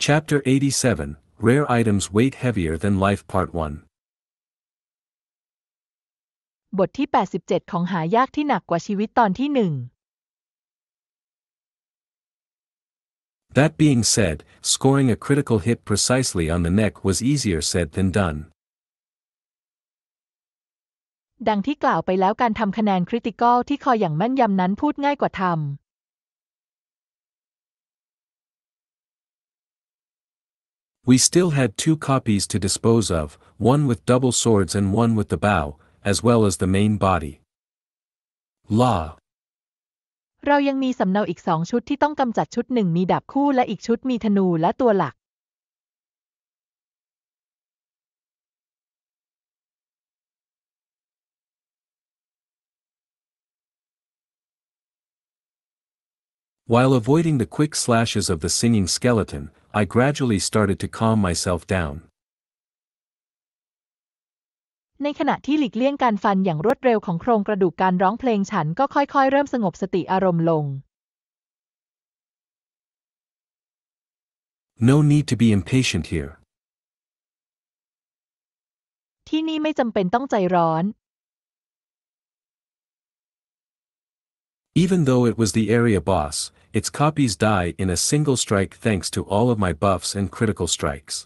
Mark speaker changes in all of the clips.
Speaker 1: Chapter 87 Rare Items Weight Heavier Than Life Part 1
Speaker 2: บทที่ 87 ของหายากที่หนักกว่าชีวิตตอนที่หนึ่ง
Speaker 1: That being said, scoring a critical hit precisely on the neck was easier said than done.
Speaker 2: ดังที่กล่าวไปแล้วการทำคะแนนคริติคอลที่คออย่างแม่นยำนั้นพูดง่ายกว่าทำ
Speaker 1: We still had two copies to dispose of, one with double swords and one with the bow, as well as the main body. Law
Speaker 2: เรายังมีสำเนาอีกสองชุดที่ต้องกำจัดชุดหนึ่งมีดาบคู่และอีกชุดมีธนูและตัวหลัก
Speaker 1: While avoiding the quick slashes of the singing skeleton, I gradually started to calm myself down.
Speaker 2: ในขณะที่หลีกเลี่ยงการฟันอย่างรวดเร็วของโครงกระดูกการร้องเพลงฉันก็ค่อยๆ
Speaker 1: No need to be impatient here.
Speaker 2: ที่นี่ไม่จำเป็นต้องใจร้อน
Speaker 1: Even though it was the area boss, its copies die in a single strike thanks to all of my buffs and critical strikes.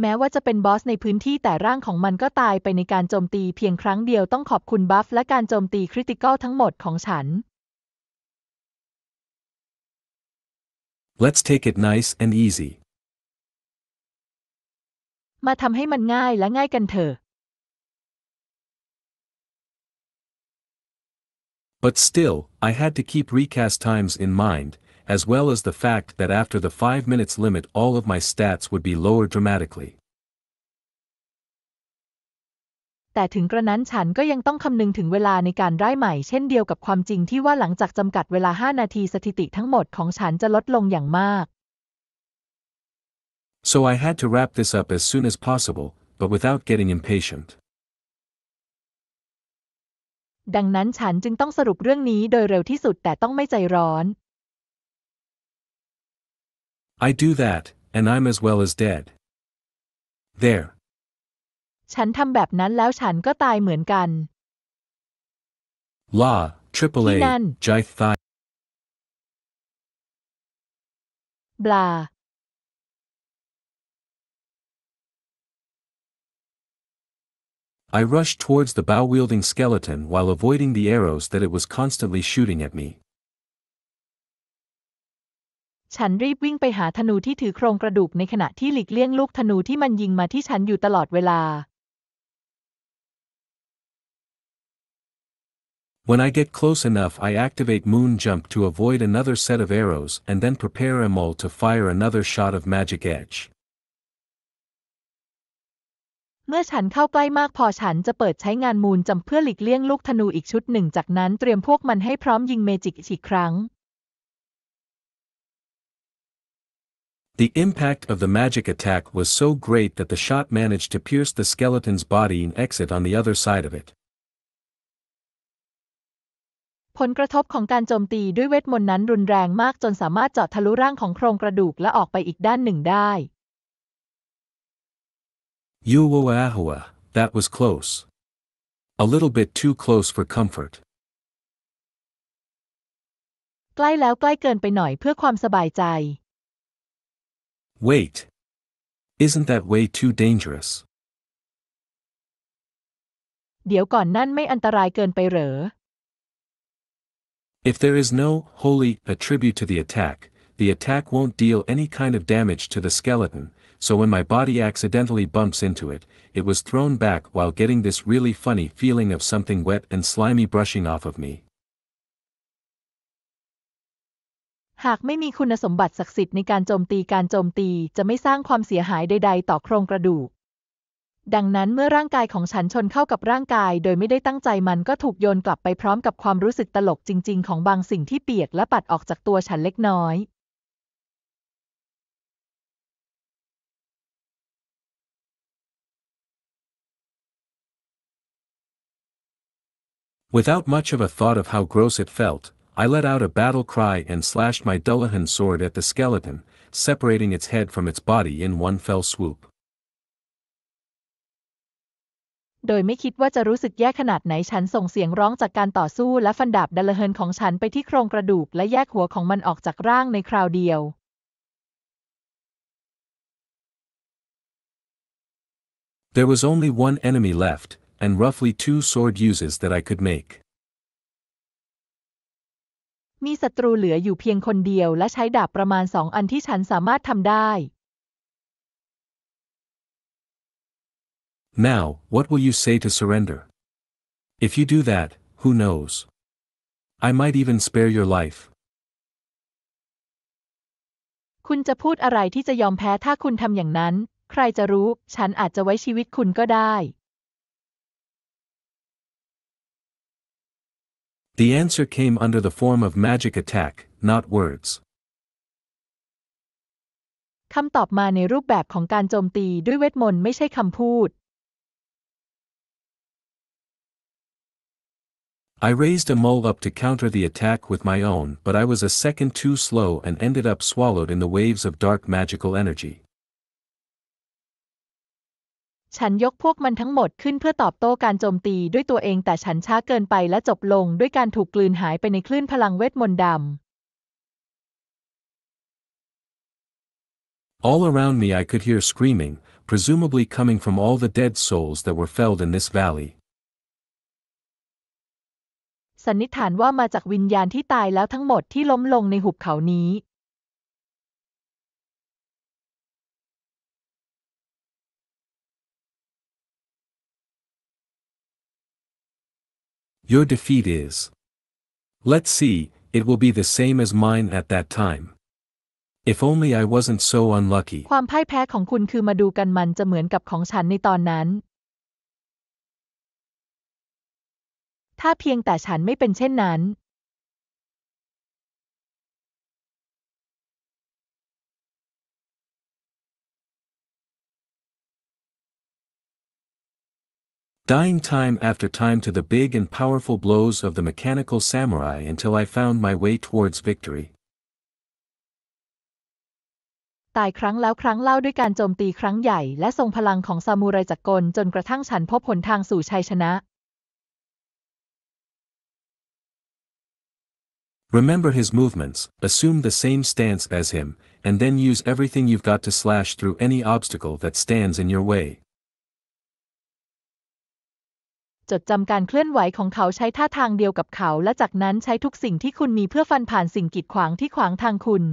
Speaker 2: แม้ว่าจะเป็นบอสในพื้นที่แต่ร่างของมันก็ตายไปในการโจมตีเพียงครั้งเดียวต้องขอบคุณบัฟและการโจมตีคริติคอลทั้งหมดของฉัน
Speaker 1: Let's take it nice and easy
Speaker 2: มาทำให้มันง่ายและง่ายกันเถอะ
Speaker 1: But still, I had to keep recast times in mind, as well as the fact that after the 5 minutes limit all of my stats would be lower dramatically.
Speaker 2: แต่ถึงกระนั้นฉันก็ยังต้องคำนึงถึงเวลาในการไร้ใหม่ เช่นเดียวกับความจริงที่ว่าหลังจากจำกัดเวลา
Speaker 1: So I had to wrap this up as soon as possible, but without getting impatient.
Speaker 2: ดังนั้นฉันจึงต้องสรุปเรื่องนี้โดยเร็วที่สุดแต่ต้องไม่ใจร้อน
Speaker 1: I do that and I'm as well as dead There
Speaker 2: ฉันทำแบบนั้นแล้วฉันก็ตายเหมือนกัน
Speaker 1: l a t AAA l e ่ Jai Thai l ลา I rushed towards the bow-wielding skeleton while avoiding the arrows that it was constantly shooting at me.
Speaker 2: ฉันรีบวิ่งไปหาธนูที่ถือโครงกระดูกในขณะที่หลีกเลี่ยงลูกธนูที่มันยิงมาที่ฉันอยู่ตลอดเวลา
Speaker 1: When I get close enough I activate Moon Jump to avoid another set of arrows and then prepare Emol to fire another shot of
Speaker 2: Magic Edge. เมื่อฉันเข้าใกล้มากพอฉันจะเปิดใช้งานมูลจำเพื่อหลีกเลี่ยงลูกธนูอีกชุดหนึ่งจากนั้น เตรียมพวกมันให้พร้อมยิงเมจิก อีกครั้ง
Speaker 1: The impact of the magic attack was so great that the shot managed to pierce the skeleton's body and exit on the other side of it.
Speaker 2: ผลกระทบของการโจมตีด้วยเวทมนต์นั้นรุนแรงมากจนสามารถเจาะทะลุร่างของโครงกระดูกและออกไปอีกด้านหนึ่งได้
Speaker 1: Yuoahua, that was close. A little bit too close for comfort.
Speaker 2: ใกล้แล้วใกล้เกินไปหน่อยเพื่อความสบายใจ
Speaker 1: Wait. Isn't that way too dangerous?
Speaker 2: เดี๋ยวก่อนนั่นไม่อันตรายเกินไปเหรอ
Speaker 1: If there is no holy attribute to the attack, the attack won't deal any kind of damage to the skeleton, so when my body accidentally bumps into it, it was thrown back while getting this really funny feeling of something wet and slimy brushing off of me.
Speaker 2: หากไม่มีคุณสมบัติศักดิ์สิทธิ์ในการโจมตีการโจมตีจะไม่สร้างความเสียหายใด ๆ ต่อโครงกระดูก ดังนั้นเมื่อร่างกายของฉันชนเข้ากับร่างกาย โดยไม่ได้ตั้งใจมันก็ถูกโยนกลับไปพร้อมกับความรู้สึกตลกจริง ๆของบางสิ่งที่เปียกและปัดออกจากตัวฉันเล็กน้อย
Speaker 1: Without much of a thought of how gross it felt, I let out a battle cry and slashed my Dullahan sword at the skeleton, separating its head from its body in one fell swoop.
Speaker 2: โดยไม่คิดว่าจะรู้สึกแย่ขนาดไหน ฉันส่งเสียงร้องจากการต่อสู้และฟันดาบดัลเฮินของฉันไปที่โครงกระดูกและแยกหัวของมันออกจากร่างในคราวเดียว
Speaker 1: There was only one enemy left, and roughly two sword uses that I could make.
Speaker 2: มีศัตรูเหลืออยู่เพียงคนเดียวและใช้ดาบประมาณสองอันที่ฉันสามารถทำได้
Speaker 1: Now, what will you say to surrender? If you do that, who knows? I might even spare your life.
Speaker 2: คุณจะพูดอะไรที่จะยอมแพ้ถ้าคุณทำอย่างนั้น ใครจะรู้ฉันอาจจะไว้ชีวิตคุณก็ได้
Speaker 1: The answer came under the form of magic attack, not words.
Speaker 2: คำตอบมาในรูปแบบของการโจมตีด้วยเวทมนต์ไม่ใช่คำพูด
Speaker 1: I raised a mole up to counter the attack with my own but I was a second too slow and ended up swallowed in the waves of dark magical energy.
Speaker 2: ฉันยกพวกมันทั้งหมดขึ้นเพื่อตอบโต้การโจมตีด้วยตัวเอง แต่ฉันช้าเกินไปและจบลงด้วยการถูกกลืนหายไปในคลื่นพลังเวทมนต์ดำ
Speaker 1: All around me I could hear screaming, presumably coming from all the dead souls that were felled in this
Speaker 2: valley. สันนิษฐานว่ามาจากวิญญาณที่ตายแล้วทั้งหมดที่ล้มลงในหุบเขานี้
Speaker 1: Your defeat is. Let's see, it will be the same as mine at that time. If only I wasn't so unlucky.
Speaker 2: ความพ่ายแพ้ของคุณคือมาดูกันมันจะเหมือนกับของฉันในตอนนั้น ถ้าเพียงแต่ฉันไม่เป็นเช่นนั้น
Speaker 1: dying time after time to the big and powerful blows of the mechanical samurai until I found my way towards victory.
Speaker 2: ตายครั้งแล้วครั้งเล่าด้วยการโจมตีครั้งใหญ่และทรงพลังของซามูไรจักรกลจนกระทั่งฉันพบหนทางสู่ชัยชนะ
Speaker 1: Remember his movements, assume the same stance as him, and then use everything you've got to slash through any obstacle that stands in your way.
Speaker 2: จดจำการเคลื่อนไหวของเขาใช้ท่าทางเดียวกับเขาและจากนั้นใช้ทุกสิ่งที่คุณมีเพื่อฟันผ่านสิ่งกีดขวางที่ขวางทางคุณ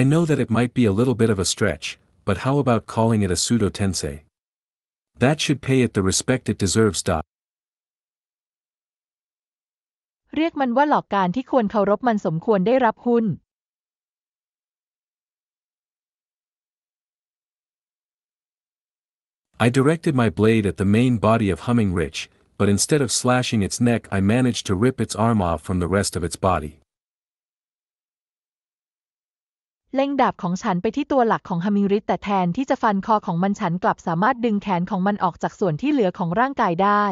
Speaker 1: I know that it might be a little bit of a stretch, but how about calling it a pseudo tensei? That should pay it the respect it deserves.
Speaker 2: เรียกมันว่าหลอกการที่ควรเคารพมันสมควรได้รับหุ้น
Speaker 1: I directed my blade at the main body of Humming Rich, but instead of slashing its neck I managed to rip its arm off from the rest of its body.
Speaker 2: เล็งดาบของฉันไปที่ตัวหลักของฮามิริสแต่แทนที่จะฟันคอของมันฉันกลับสามารถดึงแขนของมันออกจากส่วนที่เหลือของร่างกายได้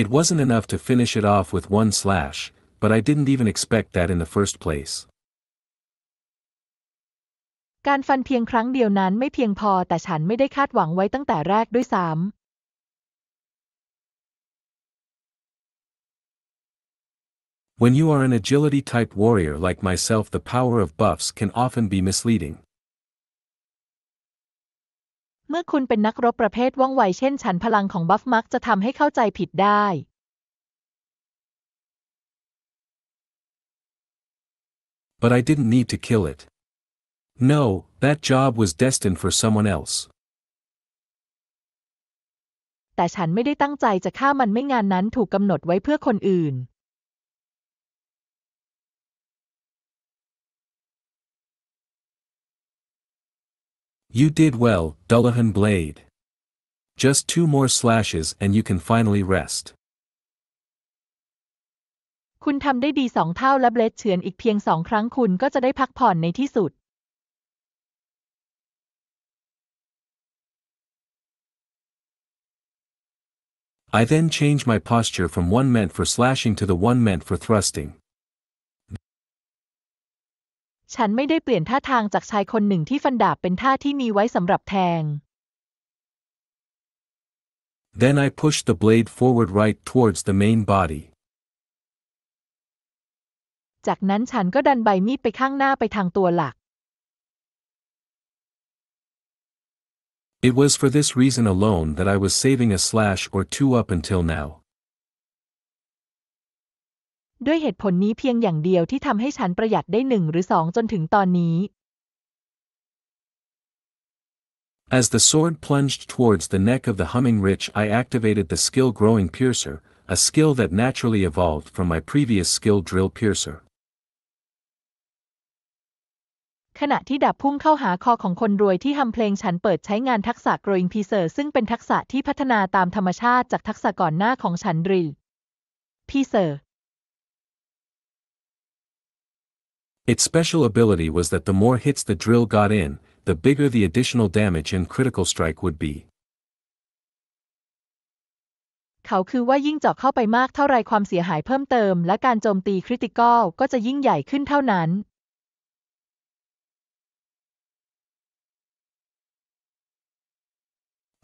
Speaker 1: It wasn't enough to finish it off with one slash, but I didn't even expect that in the first place.
Speaker 2: การฟันเพียงครั้งเดียวนั้นไม่เพียงพอแต่ฉันไม่ได้คาดหวังไว้ตั้งแต่แรกด้วยซ้ำ
Speaker 1: When you are an agility type warrior like myself the power of buffs can often be misleading.
Speaker 2: เมื่อคุณเป็นนักรบประเภทว่องไว เช่น ฉันพลังของบัฟมักจะทำให้เข้าใจผิดได้
Speaker 1: But I didn't need to kill it. No, that job was destined for someone else.
Speaker 2: แต่ฉันไม่ได้ตั้งใจจะฆ่ามันไม่งานนั้นถูกกำหนดไว้เพื่อคนอื่น
Speaker 1: You did well, Dullahan Blade. Just two more slashes and you can finally rest.
Speaker 2: คุณทำได้ดีสองเท่าและเบลดเฉือนอีกเพียงสองครั้งคุณก็จะได้พักผ่อนในที่สุด
Speaker 1: I then change my posture from one meant for slashing to the one meant for thrusting.
Speaker 2: ฉันไม่ได้เปลี่ยนท่าทางจากชายคนหนึ่งที่ฟันดาบเป็นท่าที่มีไว้สำหรับแทง
Speaker 1: Then I pushed the blade forward right towards the main body.
Speaker 2: จากนั้นฉันก็ดันใบมีดไปข้างหน้าไปทางตัวหลัก
Speaker 1: It was for this reason alone that I was saving a slash or two up until now.
Speaker 2: ด้วยเหตุผลนี้เพียงอย่างเดียวที่ทำให้ฉันประหยัดได้หนึ่งหรือสองจนถึงตอนนี้
Speaker 1: As the sword plunged towards the neck of the humming rich I activated the skill growing piercer, a skill that naturally evolved from my previous skill drill piercer.
Speaker 2: ขณะที่ดาบพุ่งเข้าหาคอของคนรวยที่ทำเพลงฉันเปิดใช้งานทักษะ growing piercer ซึ่งเป็นทักษะที่พัฒนาตามธรรมชาติจากทักษะก่อนหน้าของฉันดริล piercer
Speaker 1: Its special ability was that the more hits the drill got in, the bigger the additional damage and critical strike would be.
Speaker 2: เขาคือว่ายิ่งเจาะเข้าไปมากเท่าไรความเสียหายเพิ่มเติมและการโจมตีคริติคอลก็จะยิ่งใหญ่ขึ้นเท่านั้น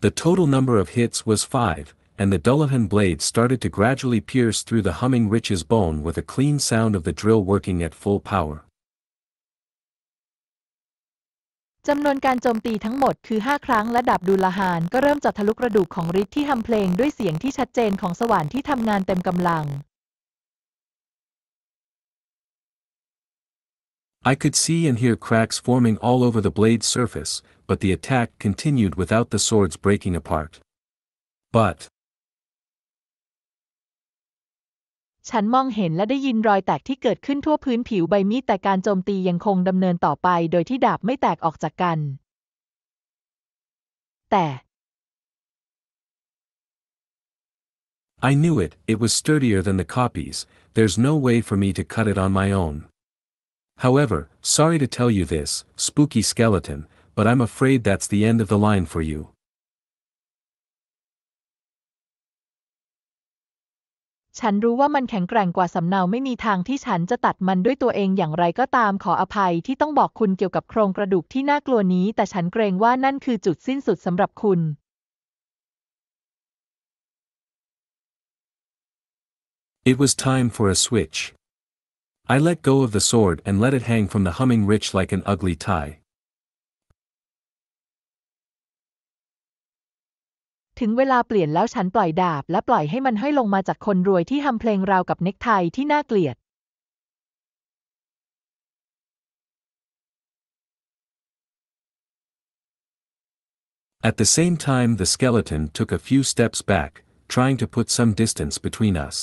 Speaker 1: The total number of hits was five, and the Dullahan blade started to gradually pierce through the humming rich's bone with a clean sound of the drill working at full power.
Speaker 2: จำนวนการโจมตีทั้งหมดคือ 5 ครั้งและดับดูลหาน ก็เริ่มจัดทะลุกระดูกของริทที่ทำเพลงด้วยเสียงที่ชัดเจนของสว่านที่ทำงานเต็มกำลัง
Speaker 1: I could see and hear cracks forming all over the blade's surface, but the attack continued without the swords breaking apart. But
Speaker 2: ฉันมองเห็นและได้ยินรอยแตกที่เกิดขึ้นทั่วพื้นผิวใบมีดแต่การโจมตียังคงดำเนินต่อไป โดยที่ดาบไม่แตกออกจากกันแต่
Speaker 1: I knew it, it was sturdier than the copies, there's no way for me to cut it on my own. However, sorry to tell you this, spooky skeleton, but I'm afraid that's the end of the line for you.
Speaker 2: ฉันรู้ว่ามันแข็งแกร่งกว่าสำเนาไม่มีทางที่ฉันจะตัดมันด้วยตัวเองอย่างไรก็ตามขออภัยที่ต้องบอกคุณเกี่ยวกับโครงกระดูกที่น่ากลัวนี้แต่ฉันเกรงว่านั่นคือจุดสิ้นสุดสำหรับคุณ
Speaker 1: It was time for a switch. I let go of the sword and let it hang from the humming rich like an ugly tie.
Speaker 2: ถึงเวลาเปลี่ยนแล้วฉันปล่อยดาบและปล่อยให้มันห้อยลงมาจากคนรวยที่ทำเพลงราวกับเน็กไทที่น่าเกลียด
Speaker 1: At the same time the skeleton took a few steps back, trying to put some distance between us.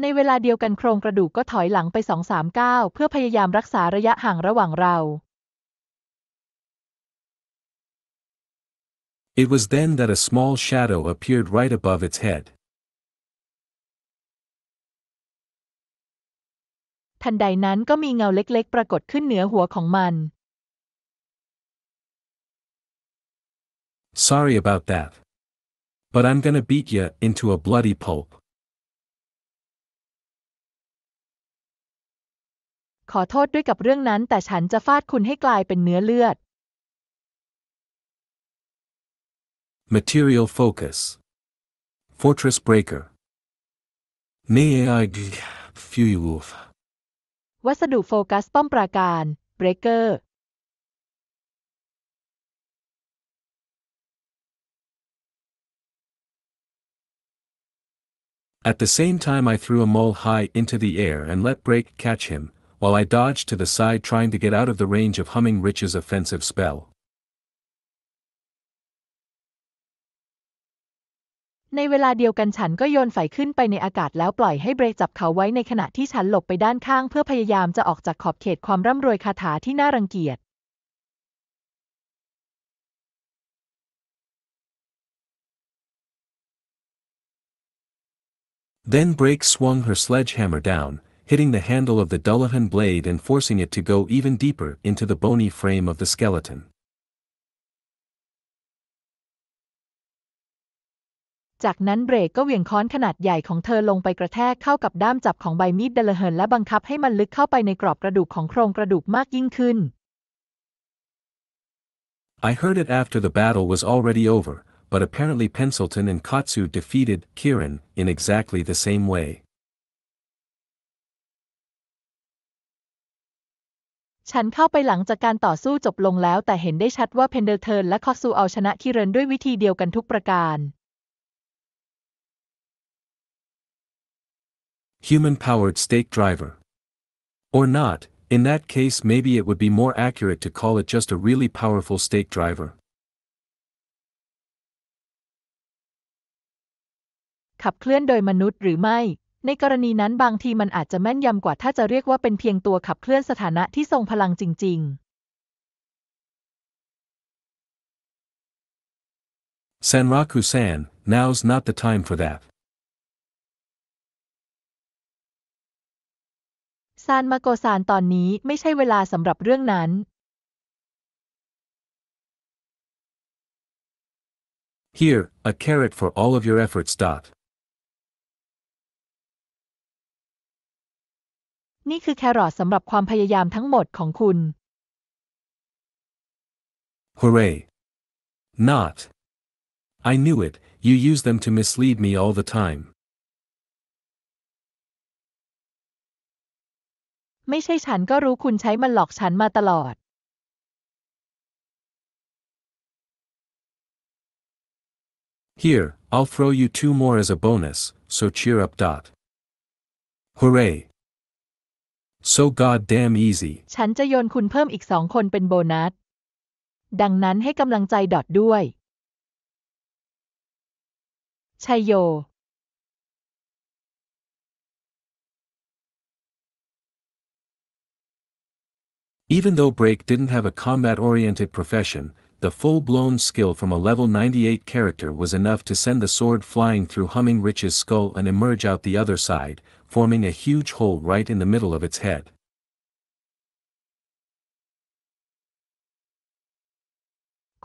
Speaker 2: ในเวลาเดียวกันโครงกระดูกก็ถอยหลังไปสองสามก้าวเพื่อพยายามรักษาระยะห่างระหว่างเรา
Speaker 1: It was then that a small shadow appeared right above its head.
Speaker 2: ทันใดนั้นก็มีเงาเล็กๆ ปรากฏขึ้นเหนือหัวของมัน
Speaker 1: Sorry about that. But I'm gonna beat you into a bloody pulp.
Speaker 2: ขอโทษด้วยกับเรื่องนั้นแต่ฉันจะฟาดคุณให้กลายเป็นเนื้อเลือด
Speaker 1: Material focus. Fortress breaker. May fuel.
Speaker 2: วัสดุโฟกัสป้อมปราการ breaker At the
Speaker 1: same time I threw a mole high into the air and let break catch him, while I dodged to the side trying to get out of the range of Humming Rich's offensive spell.
Speaker 2: ในเวลาเดียวกันฉันก็โยนไฝขึ้นไปในอากาศแล้วปล่อยให้เบรจับเขาไว้ในขณะที่ฉันหลบไปด้านข้างเพื่อพยายามจะออกจากขอบเขตความร่ำรวยคาถาที่น่ารังเกียจ
Speaker 1: Then Brake swung her sledgehammer down, hitting the handle of the Dullahan blade and forcing it to go even deeper into the bony frame of the skeleton.
Speaker 2: จากนั้นเบรกก็เหวี่ยงค้อนขนาดใหญ่ของเธอลงไปกระแทกเข้ากับด้ามจับของใบมีดเดลเฮินและบังคับให้มันลึกเข้าไปในกรอบกระดูกของโครงกระดูกมากยิ่งขึ้น
Speaker 1: I heard it after the battle was already over, but apparently p e n c i l t o n and Katsu defeated Kirin in exactly the same way.
Speaker 2: ฉันเข้าไปหลังจากการต่อสู้จบลงแล้วแต่เห็นได้ชัดว่าเพนเดอร์เทิร์นและคอซูเอาชนะคิเรนด้วยวิธีเดียวกันทุกประการ
Speaker 1: Human-powered stake driver. Or not, in that case maybe it would be more accurate to call it just a really powerful stake driver.
Speaker 2: ขับเคลื่อนโดยมนุษย์หรือไม่ ในกรณีนั้นบางทีมันอาจจะแม่นยำกว่าถ้าจะเรียกว่าเป็นเพียงตัวขับเคลื่อนสถานะที่ทรงพลังจริง
Speaker 1: ๆ Sanraku-san, now's not the time for that.
Speaker 2: ซานมาโกซานตอนนี้ไม่ใช่เวลาสำหรับเรื่องนั้นนี่คือแครอทสำหรับความพยายามทั้งหมดของคุณ
Speaker 1: ฮ Hooray! Not! I knew it, you use them to mislead me all the time.
Speaker 2: ไม่ใช่ฉันก็รู้คุณใช้มันหลอกฉันมาตลอด
Speaker 1: เ Here, I'll throw you two more as a bonus, so cheer up. Dot. Hooray! So goddamn easy.
Speaker 2: ฉันจะโยนคุณเพิ่มอีกสองคนเป็นโบนัส ดังนั้นให้กำลังใจดอทด้วยชัยโย
Speaker 1: Even though Brake didn't have a combat-oriented profession, the full-blown skill from a level 98 character was enough to send the sword flying through Humming Rich's skull and emerge out the other side, forming a huge hole right in the middle of its head.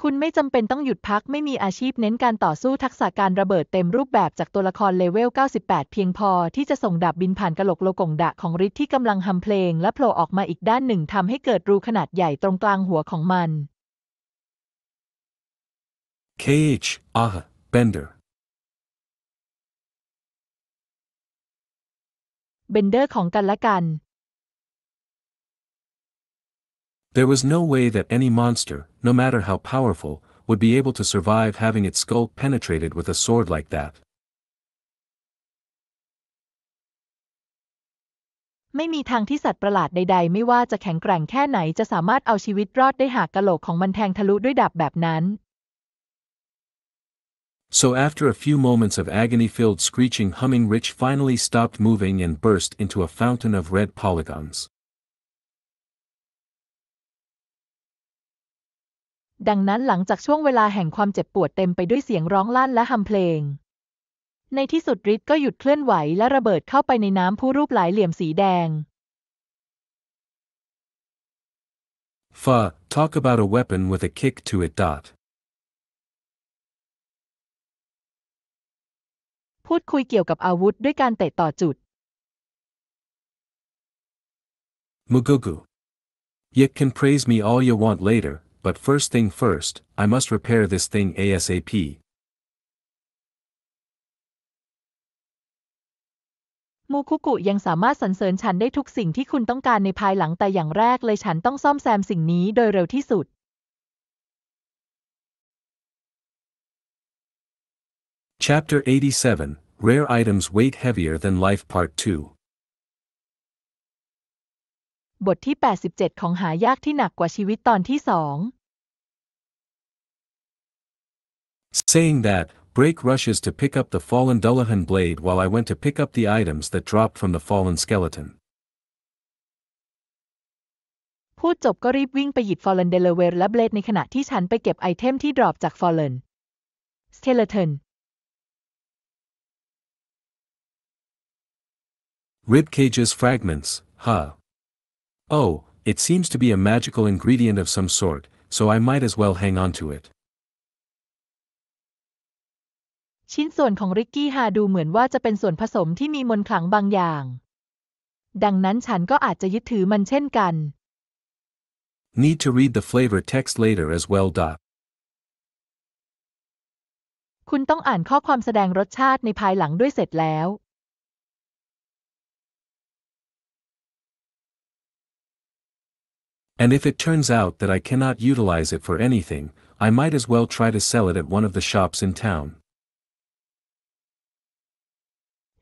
Speaker 2: คุณไม่จำเป็นต้องหยุดพักไม่มีอาชีพเน้นการต่อสู้ทักษะการระเบิดเต็มรูปแบบจากตัวละครเลเวล 98 เพียงพอที่จะส่งดาบบินผ่านกระโหลกโลกงดะของริทที่กำลังฮัมเพลง และโผล่ออกมาอีกด้านหนึ่งทำให้เกิดรูขนาดใหญ่ตรงกลางหัวของมั
Speaker 1: น KH a h Bender
Speaker 2: Bender ของกันและกัน
Speaker 1: There was no way that any monster, no matter how powerful, would be able to survive having its skull penetrated with a sword like that.
Speaker 2: ไม่มีทางที่สัตว์ประหลาดใดๆ
Speaker 1: So after a few moments of agony-filled screeching humming Rich finally stopped moving and burst into a fountain of red polygons.
Speaker 2: ดังนั้นหลังจากช่วงเวลาแห่งความเจ็บปวดเต็มไปด้วยเสียงร้องลั่นและฮัมเพลง ในที่สุดริดก็หยุดเคลื่อนไหวและระเบิดเข้าไปในน้ำผู้รูปหลายเหลี่ยมสีแดง
Speaker 1: Fa, talk about a weapon with a kick to it. Dot.
Speaker 2: พูดคุยเกี่ยวกับอาวุธด้วยการเตะต่อจุด
Speaker 1: Mugugu. You can praise me all you want later, but first thing first, I must repair this thing ASAP. ASAP.
Speaker 2: โมคุกุยังสามารถสรรเสริญฉันได้ทุกสิ่งที่คุณต้องการในภายหลังแต่อย่างแรกเลยฉันต้องซ่อมแซมสิ่งนี้โดยเร็วที่สุด
Speaker 1: Chapter 87 Rare Items Weight Heavier Than Life Part 2
Speaker 2: บทที่ 87 ของหายากที่หนักกว่าชีวิตตอนที่สอง
Speaker 1: Saying that, Brake rushes to pick up the fallen Dullahan blade while I went to pick up the items that dropped from the fallen skeleton.
Speaker 2: พูดจบก็รีบวิ่งไปหยิบ Fallen Delaware และ blade ในขณะที่ฉันไปเก็บไอเทมที่ drop จาก Fallen Skeleton.
Speaker 1: Rib cages fragments, huh? Oh, it seems to be a magical ingredient of some sort, so I might as well hang on to it.
Speaker 2: ชิ้นส่วนของริกกี้ฮาดูเหมือนว่าจะเป็นส่วนผสมที่มีมนต์ขลังบางอย่าง ดังนั้นฉันก็อาจจะยึดถือมันเช่นกัน
Speaker 1: Need to read the flavor text later as well. Dot.
Speaker 2: คุณต้องอ่านข้อความแสดงรสชาติในภายหลังด้วยเสร็จแล้ว
Speaker 1: And if it turns out that I cannot utilize it for anything, I might as well try to sell it at one of the shops in town.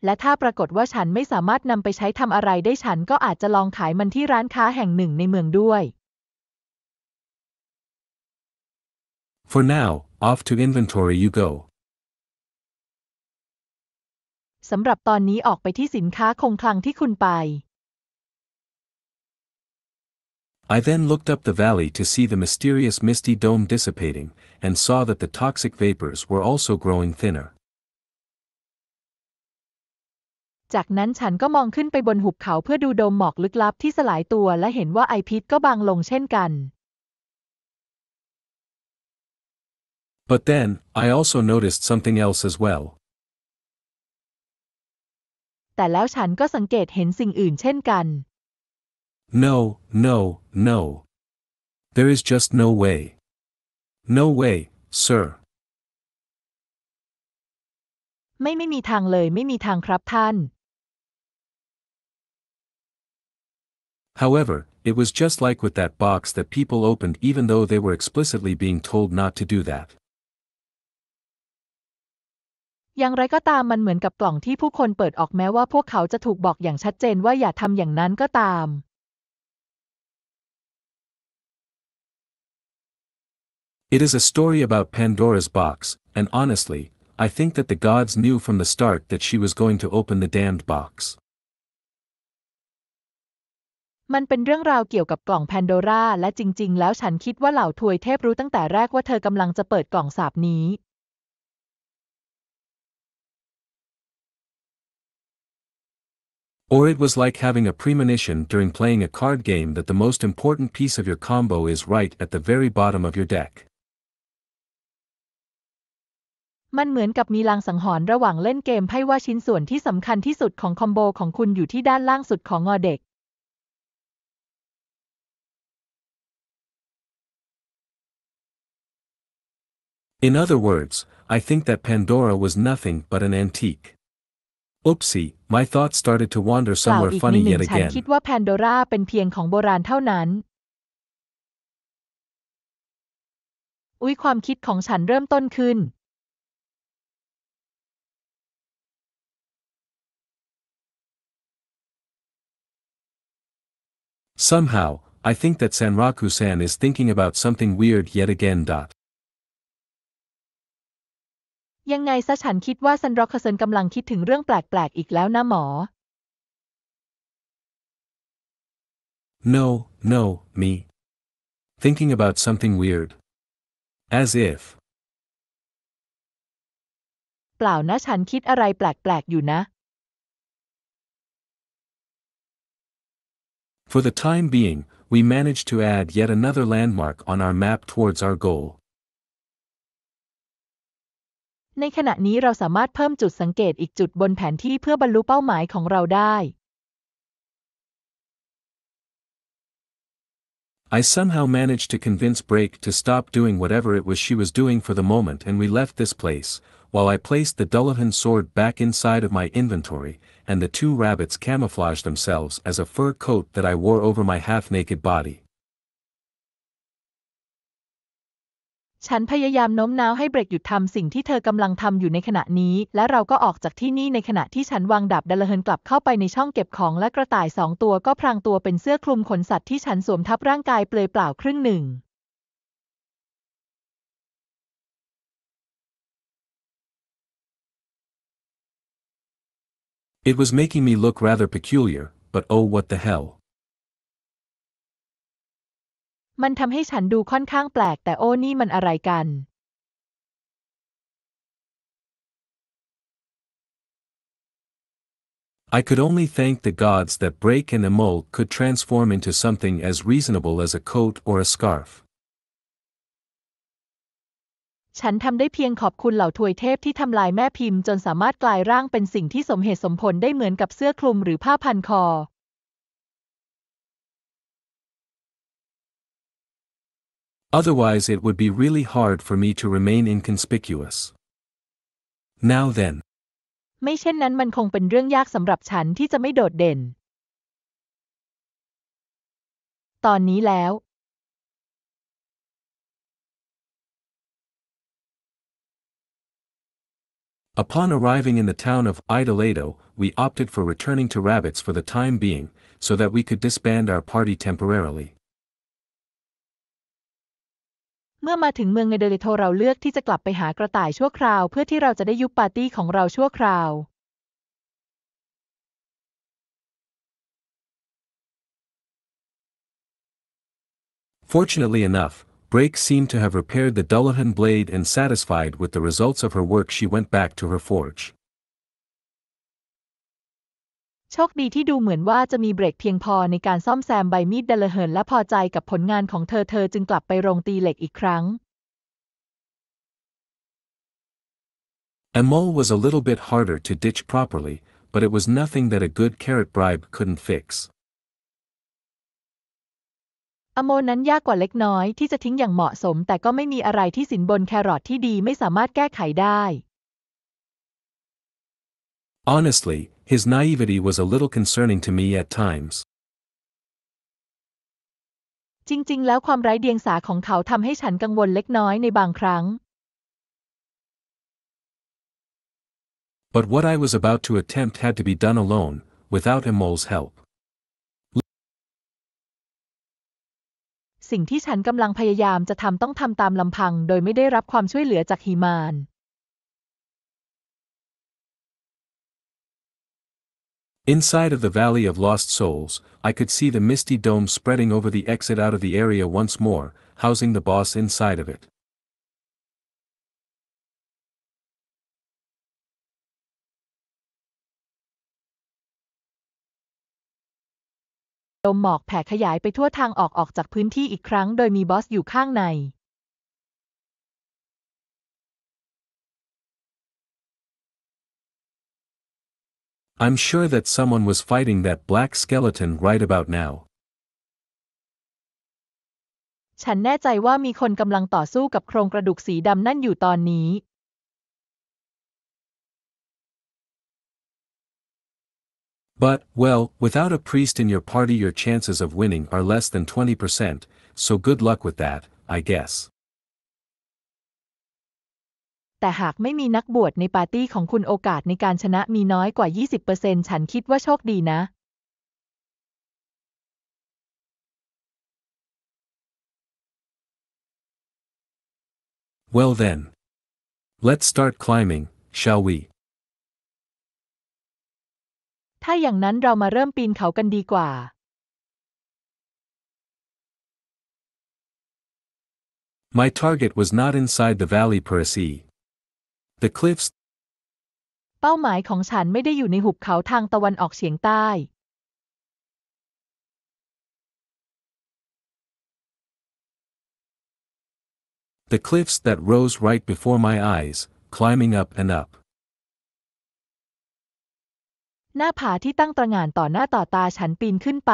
Speaker 2: และถ้าปรากฏว่าฉันไม่สามารถนำไปใช้ทำอะไรได้ฉันก็อาจจะลองขายมันที่ร้านค้าแห่งหนึ่งในเมืองด้วย
Speaker 1: For now, off to inventory you go.
Speaker 2: สำหรับตอนนี้ออกไปที่สินค้าคงคลังที่คุณไป
Speaker 1: I then looked up the valley to see the mysterious misty dome dissipating, and saw that the toxic vapors were also growing thinner.
Speaker 2: จากนั้นฉันก็มองขึ้นไปบนหุบเขาเพื่อดูโดมหมอกลึกลับที่สลายตัวและเห็นว่าไอพิษก็บางลงเช่นกัน
Speaker 1: But then, I also noticed something else as well.
Speaker 2: แต่แล้วฉันก็สังเกตเห็นสิ่งอื่นเช่นกัน
Speaker 1: no, no, no. There is just no way. No way, sir.
Speaker 2: ไม่ไม่มีทางเลย ไม่มีทางครับท่าน
Speaker 1: However, it was just like with that box that people opened even though they were explicitly being told not to do that.
Speaker 2: อย่างไรก็ตามมันเหมือนกับกล่องที่ผู้คนเปิดออกแม้ว่าพวกเขาจะถูกบอกอย่างชัดเจนว่าอย่าทำอย่างนั้นก็ตาม
Speaker 1: It is a story about Pandora's box, and honestly, I think that the gods knew from the start that she was going to open the damned box. Or it was like having a premonition during playing a card game that the most important piece of your combo is right at the very bottom of your deck.
Speaker 2: มันเหมือนกับมีลางสังหรณ์ระหว่างเล่นเกมไพ่ว่าชิ้นส่วนที่สำคัญที่สุดของคอมโบของคุณอยู่ที่ด้านล่างสุดของงอเด็ก
Speaker 1: In other words, I think that Pandora was nothing but an antique. Oopsie, my thoughts started to wander somewhere funny yet again. ฉันคิ
Speaker 2: ดว่าแพนโดราเป็นเพียงของโบราณเท่านั้น อุ๊ย ความคิดของฉันเริ่มต้นขึ้น
Speaker 1: Somehow, I think that Sanraku-san is thinking about something weird yet again. No, no, me. Thinking about something weird. As if.
Speaker 2: เปล่านะฉันคิดอะไรแปลกๆอยู่นะ
Speaker 1: For the time being, we managed to add yet another landmark on our map towards our goal.
Speaker 2: ในขณะนี้เราสามารถเพิ่มจุดสังเกตอีกจุดบนแผนที่เพื่อบรรลุเป้าหมายของเราได้
Speaker 1: I somehow managed to convince Brake to stop doing whatever it was she was doing for the moment and we left this place, while I placed the Dullahan sword back inside of my inventory, and the two rabbits camouflaged themselves as a fur coat that I wore over my half-naked body.
Speaker 2: ฉันพยายามโน้มน้าวให้เบรกหยุดทำสิ่งที่เธอกำลังทำอยู่ในขณะนี้ และเราก็ออกจากที่นี่ในขณะที่ฉันวางดับดัลเฮินกลับเข้าไปในช่องเก็บของ และกระต่ายสองตัวก็พรางตัวเป็นเสื้อคลุมขนสัตว์ที่ฉันสวมทับร่างกายเปลือยเปล่า ครึ่งหนึ่ง
Speaker 1: It was making me look rather peculiar, but oh what the hell.
Speaker 2: มันทำให้ฉันดูค่อนข้างแปลกแต่โอ้นี่มันอะไรกัน
Speaker 1: I could only thank the gods that break and a mole could transform into something as reasonable as a coat or a scarf.
Speaker 2: ฉันทำได้เพียงขอบคุณเหล่าทวยเทพที่ทำลายแม่พิมพ์ จนสามารถกลายร่างเป็นสิ่งที่สมเหตุสมผลได้เหมือนกับเสื้อคลุมหรือผ้าพันคอ
Speaker 1: Otherwise, it would be really hard for me to remain inconspicuous. Now then.
Speaker 2: ไม่เช่นนั้นมันคงเป็นเรื่องยากสำหรับฉันที่จะไม่โดดเด่น ตอนนี้แล้ว
Speaker 1: Upon arriving in the town of Idaledo, we opted for returning to rabbits for the time being, so that we could disband our party temporarily.
Speaker 2: เมื่อมาถึงเมืองในเดลิโทเราเลือกที่จะกลับไปหากระต่ายชั่วคราวเพื่อที่เราจะได้ยุบปาร์ตี้ของเราชั่วคราว
Speaker 1: Fortunately enough, Brake seemed to have repaired the Dullahan blade and satisfied with the results of her work she went back to her forge.
Speaker 2: โชคดีที่ดูเหมือนว่าจะมีเบรกเพียงพอในการซ่อมแซมใบมีดเดลเหินและพอใจกับผลงานของเธอเธอจึงกลับไปโรงตีเหล็กอีกครั้ง
Speaker 1: Amol was a little bit harder to ditch properly, but it was nothing that a good carrot bribe couldn't fix.
Speaker 2: อโมนั้นยากกว่าเล็กน้อยที่จะทิ้งอย่างเหมาะสม แต่ก็ไม่มีอะไรที่สินบนแครอทที่ดีไม่สามารถแก้ไขได้
Speaker 1: Honestly, his naivety was a little concerning to me at times.
Speaker 2: จริง ๆ แล้วความไร้เดียงสาของเขาทำให้ฉันกังวลเล็กน้อยในบางครั้ง
Speaker 1: But what I was about to attempt had to be done alone, without Emol's help.
Speaker 2: สิ่งที่ฉันกำลังพยายามจะทำต้องทำตามลำพังโดยไม่ได้รับความช่วยเหลือจากฮีมาน
Speaker 1: Inside of the Valley of Lost Souls, I could see the misty dome spreading over the exit out of the area once more, housing the boss inside of it.
Speaker 2: ลมหมอกแผ่ขยายไปทั่วทางออกออกจากพื้นที่อีกครั้งโดยมีบอสอยู่ข้างใน
Speaker 1: I'm sure that someone was fighting that black skeleton right about now.
Speaker 2: ฉันแน่ใจว่ามีคนกำลังต่อสู้กับโครงกระดูกสีดำนั่นอยู่ตอนนี้
Speaker 1: But, well, without a priest in your party your chances of winning are less than 20%, so good luck with that, I guess.
Speaker 2: แต่หากไม่มีนักบวชในปาร์ตี้ของคุณโอกาสในการชนะมีน้อยกว่า 20%ฉันคิดว่าโชคดีนะ
Speaker 1: Well then. Let's start climbing, shall we?
Speaker 2: ถ้าอย่างนั้นเรามาเริ่มปีนเขากันดีกว่า
Speaker 1: My target was not inside the valley per se. The cliffs
Speaker 2: เป้าหมายของฉันไม่ได้อยู่ในหุบเขาทางตะวันออกเฉียงใต้
Speaker 1: The cliffs that rose right before my eyes, climbing up and up.
Speaker 2: หน้าผาที่ตั้งตระหง่านต่อหน้าต่อตาฉันปีนขึ้นไป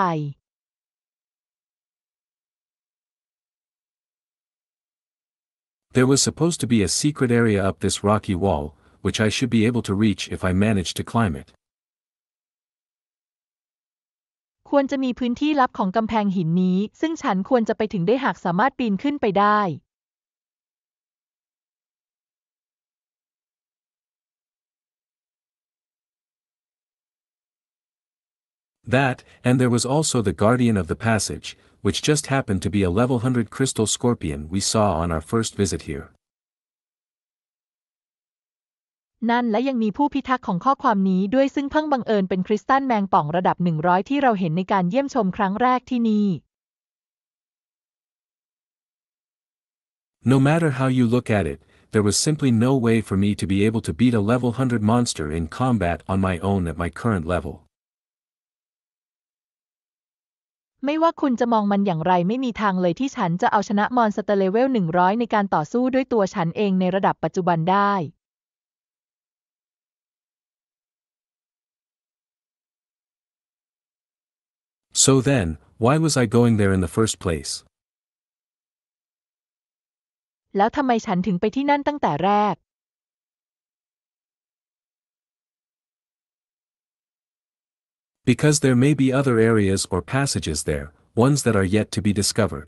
Speaker 1: There was supposed to be a secret area up this rocky wall, which I should be able to reach if I managed to climb it.
Speaker 2: ควรจะมีพื้นที่ลับของกำแพงหินนี้ ซึ่งฉันควรจะไปถึงได้หากสามารถปีนขึ้นไปได้
Speaker 1: That, and there was also the guardian of the passage, which just happened to be a level 100 crystal scorpion we saw on our first visit here.
Speaker 2: นั่นและยังมีผู้พิทักษ์ของข้อความนี้ด้วยซึ่งเพิ่งบังเอิญเป็นคริสตัลแมงป่องระดับ 100
Speaker 1: No matter how you look at it, there was simply no way for me to be able to beat a level 100 monster in combat on my own at my current level.
Speaker 2: ไม่ว่าคุณจะมองมันอย่างไรไม่มีทางเลยที่ฉันจะเอาชนะมอนสเตเลเวล 100 ในการต่อสู้ด้วยตัวฉันเองในระดับปัจจุบันได้
Speaker 1: So then, why was I going there in the first place?
Speaker 2: แล้วทำไมฉันถึงไปที่นั่นตั้งแต่แรก
Speaker 1: Because there may be other areas or passages there, ones that are yet to be discovered.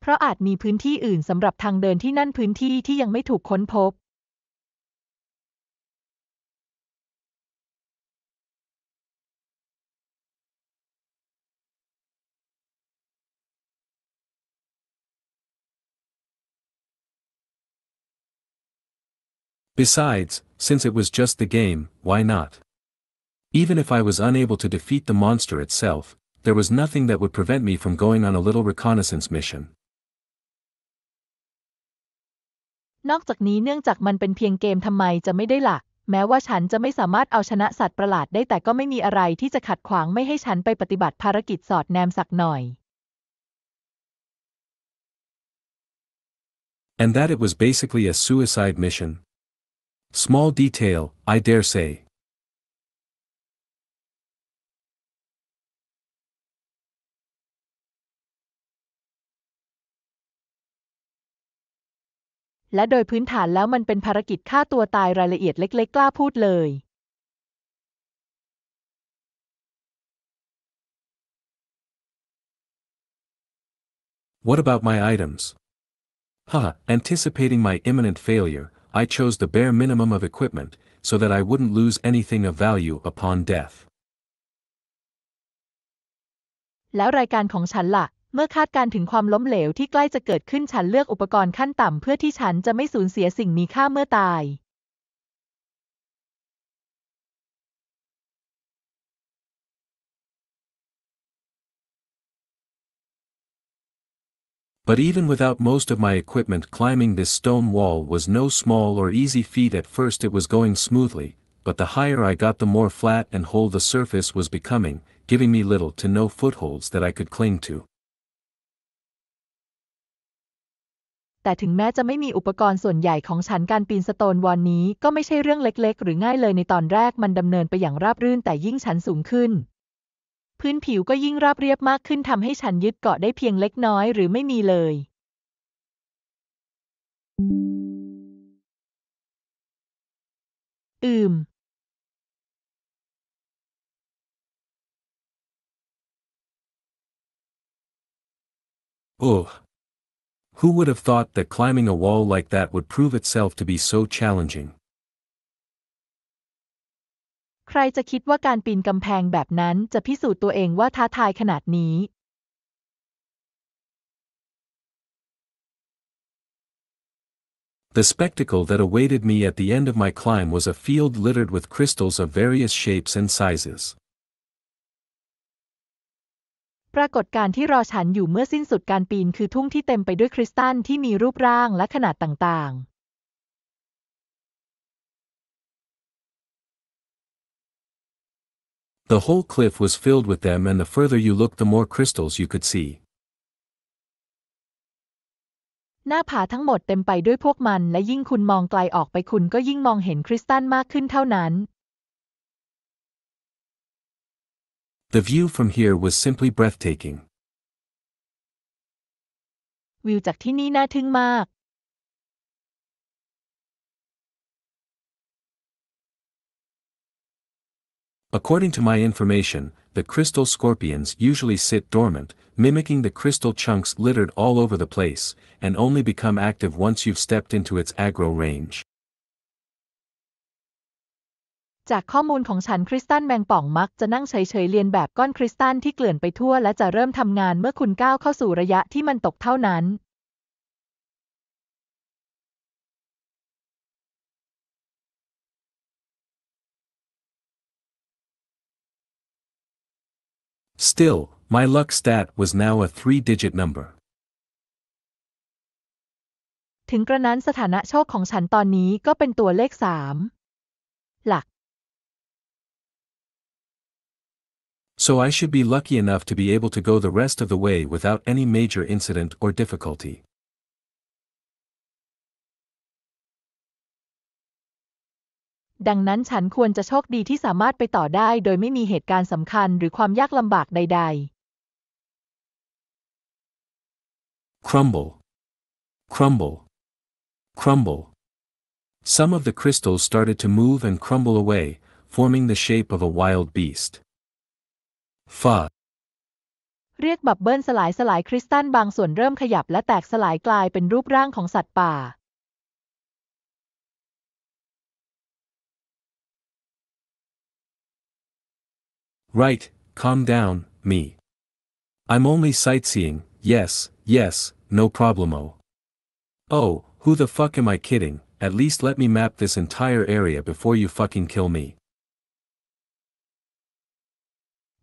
Speaker 2: เพราะอาจมีพื้นที่อื่นสำหรับทางเดินที่นั่นพื้นที่ที่ยังไม่ถูกค้นพบ
Speaker 1: Besides, since it was just the game, why not? Even if I was unable to defeat the monster itself, there was nothing that would prevent me from going on a little reconnaissance mission.
Speaker 2: นอกจากนี้เนื่องจากมันเป็นเพียงเกมทำไมจะไม่ได้ล่ะแม้ว่าฉันจะไม่สามารถเอาชนะสัตว์ประหลาดได้แต่ก็ไม่มีอะไรที่จะขัดขวางไม่ให้ฉันไปปฏิบัติภารกิจสอดแนมสักหน่อย.
Speaker 1: And that it was basically a suicide mission. Small detail, I dare say.
Speaker 2: และโดยพื้นฐานแล้วมันเป็นภารกิจฆ่าตัวตายรายละเอียดเล็ก ๆกล้าพูดเลย
Speaker 1: What about my items? Haha, anticipating my imminent failure, I chose the bare minimum of equipment, so that I wouldn't lose anything of value upon death.
Speaker 2: แล้วรายการของฉันละ่ะ เมื่อคาดการถึงความล้มเหลวที่ใกล้จะเกิดขึ้น ฉันเลือกอุปกรณ์ขั้นต่ำเพื่อที่ฉันจะไม่สูญเสียสิ่งมีค่าเมื่อตาย
Speaker 1: But even without most of my equipment climbing this stone wall was no small or easy feat at first it was going smoothly, but the higher I got the more flat and whole the surface was becoming, giving me little to no footholds that I could cling to.
Speaker 2: แต่ถึงแม้จะไม่มีอุปกรณ์ส่วนใหญ่ของฉันการปีนสโตนวอนนี้ก็ไม่ใช่เรื่องเล็ก ๆพื้นผิวก็ยิ่งราบเรียบมากขึ้นทำให้ฉันยึดเกาะได้เพียงเล็กน้อยหรือไม่มีเลย อืม
Speaker 1: โอ้ Who would have thought that climbing a wall like that would prove itself to be so challenging?
Speaker 2: ใครจะคิดว่าการปีนกำแพงแบบนั้นจะพิสูจน์ตัวเองว่าท้าทายขนาดนี้
Speaker 1: The spectacle that awaited me at the end of my climb was a field littered with crystals of various shapes and sizes.
Speaker 2: ปรากฏการที่รอฉันอยู่เมื่อสิ้นสุดการปีนคือทุ่งที่เต็มไปด้วยคริสตัลที่มีรูปร่างและขนาดต่างๆ
Speaker 1: The whole cliff was filled with them and the further you looked the more crystals you could see.
Speaker 2: หน้าผาทั้งหมดเต็มไปด้วยพวกมันและยิ่งคุณมองไกลออกไปคุณก็ยิ่งมองเห็นคริสตัลมากขึ้นเท่านั้น
Speaker 1: The view from here was simply breathtaking.
Speaker 2: วิวจากที่นี่น่าทึ่งมาก
Speaker 1: According to my information, the crystal scorpions usually sit dormant, mimicking the crystal chunks littered all over the place, and only become active once you've stepped into its aggro range.
Speaker 2: จากข้อมูลของฉันคริสตัลแมงป่องมักจะนั่งเฉยๆเรียนแบบก้อนคริสตัลที่เกลื่อนไปทั่วและจะเริ่มทำงานเมื่อคุณก้าวเข้าสู่ระยะที่มันตกเท่านั้น
Speaker 1: Still, my luck stat was now a three-digit number.
Speaker 2: ถึงกระนั้นสถานะโชคของฉันตอนนี้ก็เป็นตัวเลขสามหลัก
Speaker 1: So I should be lucky enough to be able to go the rest of the way without any major incident or difficulty.
Speaker 2: ดังนั้นฉันควรจะโชคดีที่สามารถไปต่อได้โดยไม่มีเหตุการณ์สำคัญหรือความยากลำบากใด
Speaker 1: ๆ crumble crumble crumble Some of the crystals started to move and crumble away, forming the shape of a wild beast.
Speaker 2: ฟาเรียกบับเบิลสลายสลายคริสตัลบางส่วนเริ่มขยับและแตกสลายกลายเป็นรูปร่างของสัตว์ป่า
Speaker 1: Right, calm down, me. I'm only sightseeing, yes, yes, no problemo. Oh. oh, who the fuck am I kidding, at least let me map this entire area before you fucking kill me.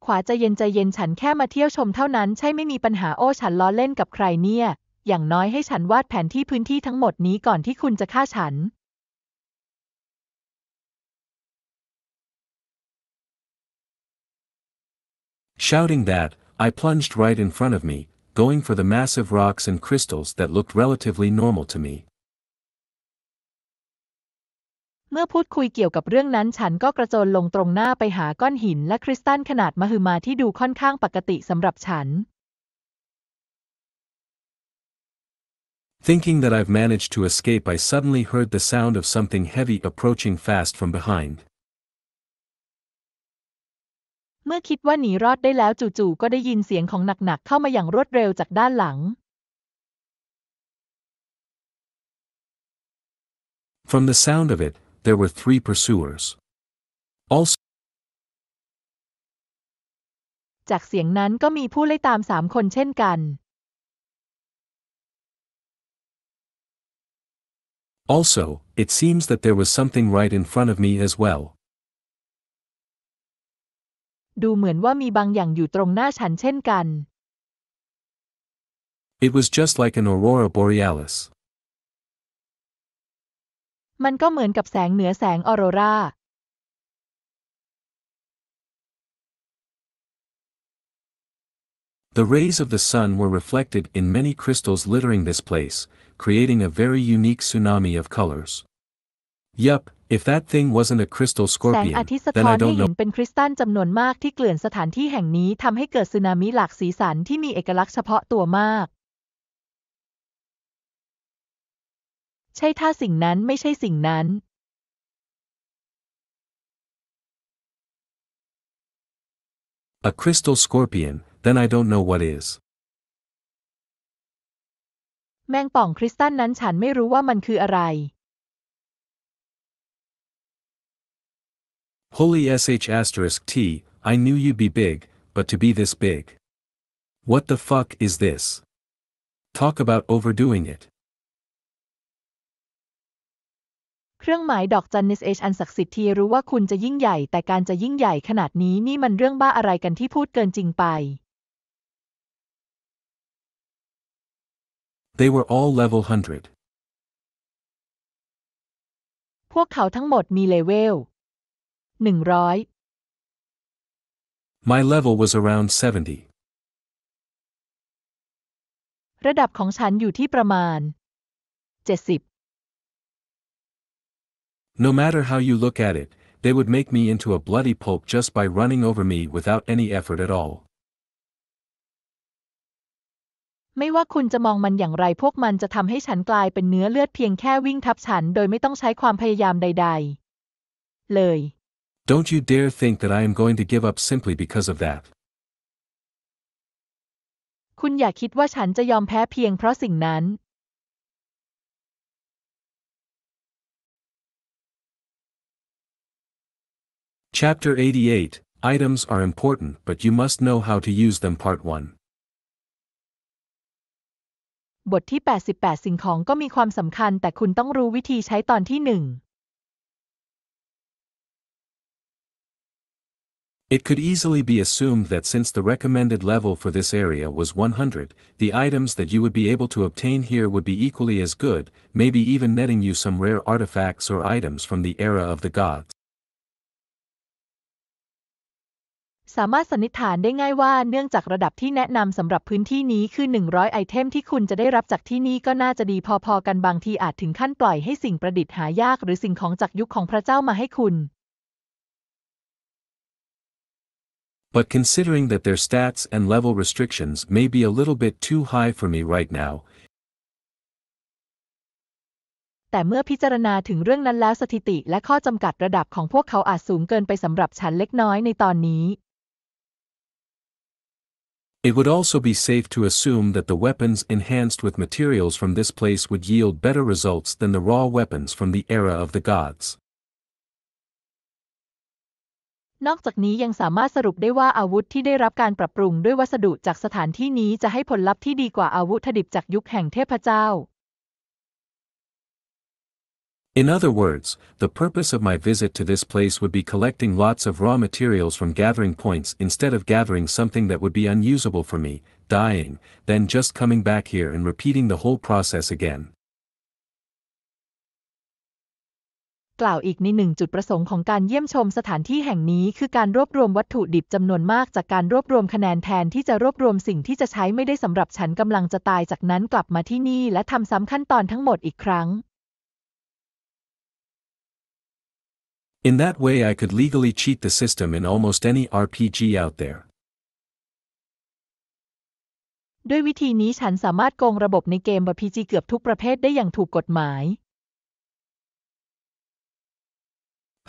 Speaker 2: ขวาใจเย็นใจเย็นฉันแค่มาเที่ยวชมเท่านั้นใช่ไม่มีปัญหาโอ้ฉันล้อเล่นกับใครเนี่ย อย่างน้อยให้ฉันวาดแผนที่พื้นที่ทั้งหมดนี้ก่อนที่คุณจะฆ่าฉัน
Speaker 1: Shouting that, I plunged right in front of me, going for the massive rocks and crystals that looked relatively normal to me.
Speaker 2: เมื่อพูดคุยเกี่ยวกับเรื่องนั้นฉันก็กระโจนลงตรงหน้าไปหาก้อนหินและคริสตัลขนาดมหึมาที่ดูค่อนข้างปกติสำหรับฉัน
Speaker 1: Thinking that I've managed to escape I suddenly heard the sound of something heavy approaching fast from behind.
Speaker 2: เมื่อคิดว่าหนีรอดได้แล้วจู่ๆ ก็ได้ยินเสียงของหนัก ๆ เข้ามาอย่างรวดเร็วจากด้านหลัง
Speaker 1: From the sound of it, there were three pursuers. Also,
Speaker 2: จากเสียงนั้นก็มีผู้ไล่ตามสามคนเช่นกัน
Speaker 1: Also, it seems that there was something right in front of me as well.
Speaker 2: ดูเหมือนว่ามีบางอย่างอยู่ตรงหน้าฉันเช่นกัน
Speaker 1: It was just like an aurora borealis.
Speaker 2: มันก็เหมือนกับแสงเหนือแสงออโรรา
Speaker 1: The rays of the sun were reflected in many crystals littering this place, creating a very unique tsunami of colors. Yup, if that thing wasn't a crystal แสง scorpion, อาทิตย์สะท้อนทให้เห็นเ
Speaker 2: ป็นคริสตัลจำนวนมากที่เกลื่อนสถานที่แห่งนี้ทำให้เกิดสึนามิหลากสีสันที่มีเอกลักษณ์เฉพาะตัวมาก ใช่ถ้าสิ่งนั้นไม่ใช่สิ่งนั้นแมงป่องคริสตัลนั้น ฉันไม่รู้ว่ามันคืออะไร
Speaker 1: Holy sh asterisk T, I knew you'd be big, but to be this big. What the fuck is this? Talk about
Speaker 2: overdoing it. เครื่องหมายดอกจันนิสเอชอันศักดิ์สิทธิ์ที่รู้ว่าคุณจะยิ่งใหญ่แต่การจะยิ่งใหญ่ขนาดนี้นี่มันเรื่องบ้าอะไรกันที่พูดเกินจริงไป
Speaker 1: They were all level 100.
Speaker 2: พวกเขาทั้งหมดมีเลเวลหนึ่งร้อย
Speaker 1: My level was around 70.
Speaker 2: ระดับของฉันอยู่ที่ประมาณ70
Speaker 1: No matter how you look at it, they would make me into a bloody pulp just by running over me without any
Speaker 2: effort at all. ไม่ว่าคุณจะมองมันอย่างไร พวกมันจะทำให้ฉันกลายเป็นเนื้อเลือดเพียงแค่วิ่งทับฉัน โดยไม่ต้องใช้ความพยายามใด ๆ เลย
Speaker 1: Don't you dare think that I am going to give up simply because of that.
Speaker 2: คุณอย่าคิดว่าฉันจะยอมแพ้เพียงเพราะสิ่งนั้น
Speaker 1: Chapter 88 Items are important but you must know how to use them Part 1
Speaker 2: บทที่88สิ่งของก็มีความสำคัญแต่คุณต้องรู้วิธีใช้ตอนที่หนึ่ง
Speaker 1: It could easily be assumed that since the recommended level for this area was 100, the items that you would be able to obtain here would be equally as good, maybe even netting you some rare artifacts or items from the era of the gods.
Speaker 2: สามารถสันนิษฐานได้ง่ายว่าเนื่องจากระดับที่แนะนำสำหรับพื้นที่นี้คือ 100 ไอเทมที่คุณจะได้รับจากที่นี่ก็น่าจะดีพอๆกันบางทีอาจถึงขั้นปล่อยให้สิ่งประดิษฐ์หายากหรือสิ่งของจากยุคของพระเจ้ามาให้คุณ
Speaker 1: but considering that their stats and level restrictions may be a little bit too high for me right now.
Speaker 2: แต่เมื่อพิจารณาถึงเรื่องนั้นแล้วสถิติและข้อจำกัดระดับของพวกเขาอาจสูงเกินไปสำหรับฉันเล็กน้อยในตอนนี้
Speaker 1: It would also be safe to assume that the weapons enhanced with materials from this place would yield better results than the raw weapons from the era of the gods.
Speaker 2: นอกจากนี้ยังสามารถสรุปได้ว่าอาวุธที่ได้รับการปรับปรุงด้วยวัสดุจากสถานที่นี้จะให้ผลลัพธ์ที่ดีกว่าอาวุธถดิบจากยุคแห่งเทพเจ้า
Speaker 1: In other words, the purpose of my visit to this place would be collecting lots of raw materials from gathering points instead of gathering something that would be unusable for me, dying, then just coming back here and repeating the whole process again.
Speaker 2: กล่าวอีกในหนึ่งจุดประสงค์ของการเยี่ยมชมสถานที่แห่งนี้คือการรวบรวมวัตถุดิบจำนวนมากจากการรวบรวมคะแนนแทนที่จะรวบรวมสิ่งที่จะใช้ไม่ได้สำหรับฉันกำลังจะตายจากนั้นกลับมาที่นี่และทำซ้ำขั้นตอนทั้งหมดอีกครั้ง
Speaker 1: In that way I could legally cheat the system in almost any RPG out there.
Speaker 2: ด้วยวิธีนี้ฉันสามารถโกงระบบในเกม RPG เกือบทุกประเภทได้อย่างถูกกฎหมาย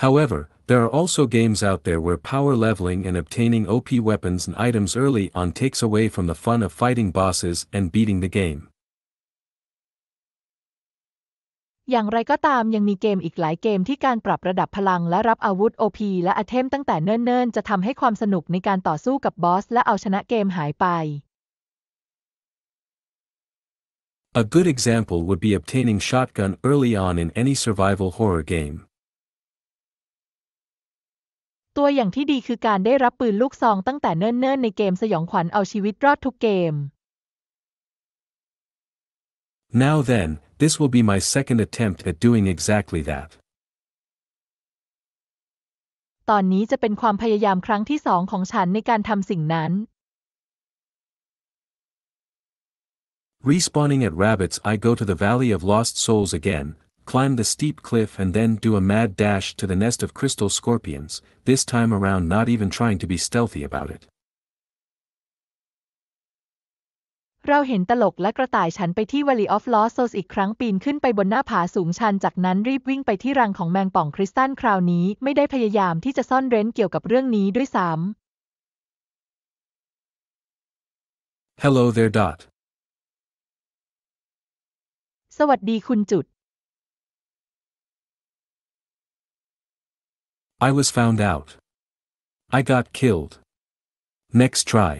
Speaker 1: However, there are also games out there where power leveling and obtaining OP weapons and items early on takes away from the fun of fighting bosses and beating the game.
Speaker 2: อย่างไรก็ตามยังมีเกมอีกหลายเกมที่การปรับระดับพลังและรับอาวุธ OP และอาเทมตั้งแต่เนิ่นๆจะทำให้ความสนุกในการต่อสู้กับบอสและเอาชนะเกมหายไป
Speaker 1: A good example would be obtaining shotgun early on in any survival horror game.
Speaker 2: ตัวอย่างที่ดีคือการได้รับปืนลูกซองตั้งแต่เนิ่นๆในเกมสยองขวัญเอาชีวิตรอดทุกเกม
Speaker 1: Now then, this will be my second attempt at doing exactly that.
Speaker 2: ตอนนี้จะเป็นความพยายามครั้งที่สองของฉันในการทำสิ่งนั้น
Speaker 1: Respawning at Rabbits I go to the Valley of Lost Souls again, climb the steep cliff and then do a mad dash to the nest of crystal scorpions, this time around not even trying to be stealthy about it.
Speaker 2: เราเห็นตลกและกระต่ายฉันไปที่ Valley of Lost Souls อีกครั้งปีนขึ้นไปบนหน้าผาสูงชันจากนั้นรีบวิ่งไปที่รังของแมงป่องคริสตัลคราวนี้ ไม่ได้พยายามที่จะซ่อนเร้นเกี่ยวกับเรื่องนี้ด้วยซ้
Speaker 1: ำ Hello there dot
Speaker 2: สวัสดีคุณจุด
Speaker 1: I was found out. I got killed. Next try.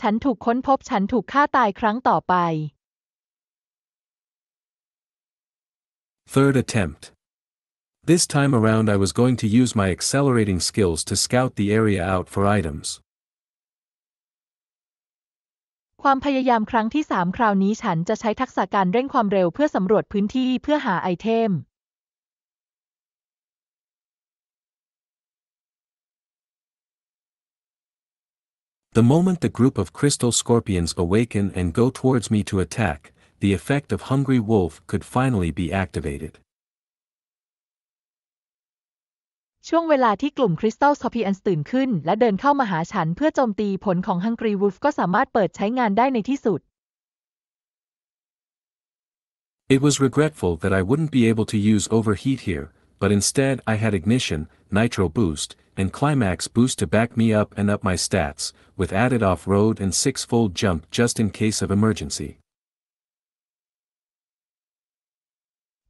Speaker 2: ฉันถูกค้นพบฉันถูกฆ่าตายครั้งต่อไป
Speaker 1: Third attempt. This time around I was going to use my accelerating skills to scout the area out for items.
Speaker 2: ความพยายามครั้งที่ 3 คราวนี้ฉันจะใช้ทักษะการเร่งความเร็วเพื่อสำรวจพื้นที่เพื่อหาไอเทม
Speaker 1: The moment the group of crystal scorpions awaken and go towards me to attack, the effect of Hungry Wolf could finally be activated.
Speaker 2: It was regretful
Speaker 1: that I wouldn't be able to use overheat here, but instead I had ignition, nitro boost, and climax boost to back me up and up my stats, with added off-road and six-fold jump just in case of emergency.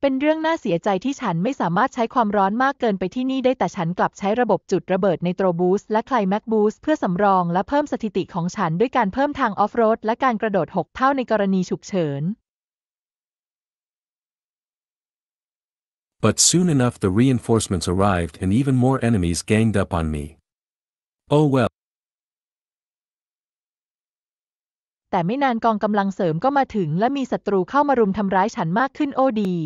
Speaker 2: เป็นเรื่องน่าเสียใจที่ฉันไม่สามารถใช้ความร้อนมากเกินไปที่นี่ได้แต่ฉันกลับใช้ระบบจุดระเบิดในโตรบูสและไคลแมกบูสเพื่อสำรองและเพิ่มสถิติของฉันด้วยการเพิ่มทางออฟโรดและการกระโดด 6 เท่าในกรณีฉุกเฉิน
Speaker 1: But soon enough the reinforcements arrived and even more enemies ganged up on me. Oh well.
Speaker 2: แต่ไม่นานกองกำลังเสริมก็มาถึง และมีศัตรูเข้ามารุมทำร้ายฉันมากขึ้นโอ้ดี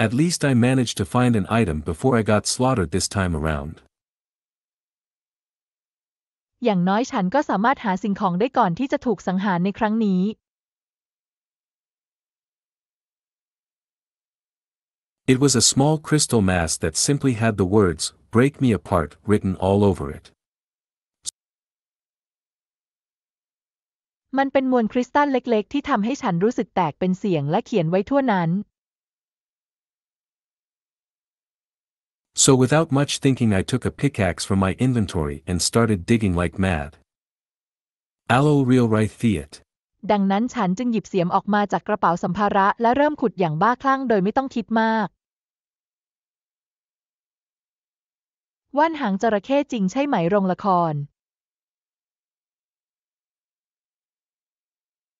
Speaker 1: At least I managed to find an item before I got slaughtered this time around.
Speaker 2: อย่างน้อยฉันก็สามารถหาสิ่งของได้ก่อนที่จะถูกสังหารในครั้งนี้
Speaker 1: It was a small crystal mass that simply had the words, break me apart, written all over it.
Speaker 2: มันเป็นมวลคริสตัลเล็กๆ ที่ทำให้ฉันรู้สึกแตกเป็นเสี่ยงและเขียนไว้ทั่วนั้น
Speaker 1: So without much thinking I took a pickaxe from my inventory and started digging like mad. Allo real right f i a t
Speaker 2: ดังนั้นฉันจึงหยิบเสียมออกมาจากกระเป๋าสัมภาระและเริ่มขุดอย่างบ้าคลั่งโดยไม่ต้องคิดมากว่านหางจระเข้จริงใช่ไหมโรงละคร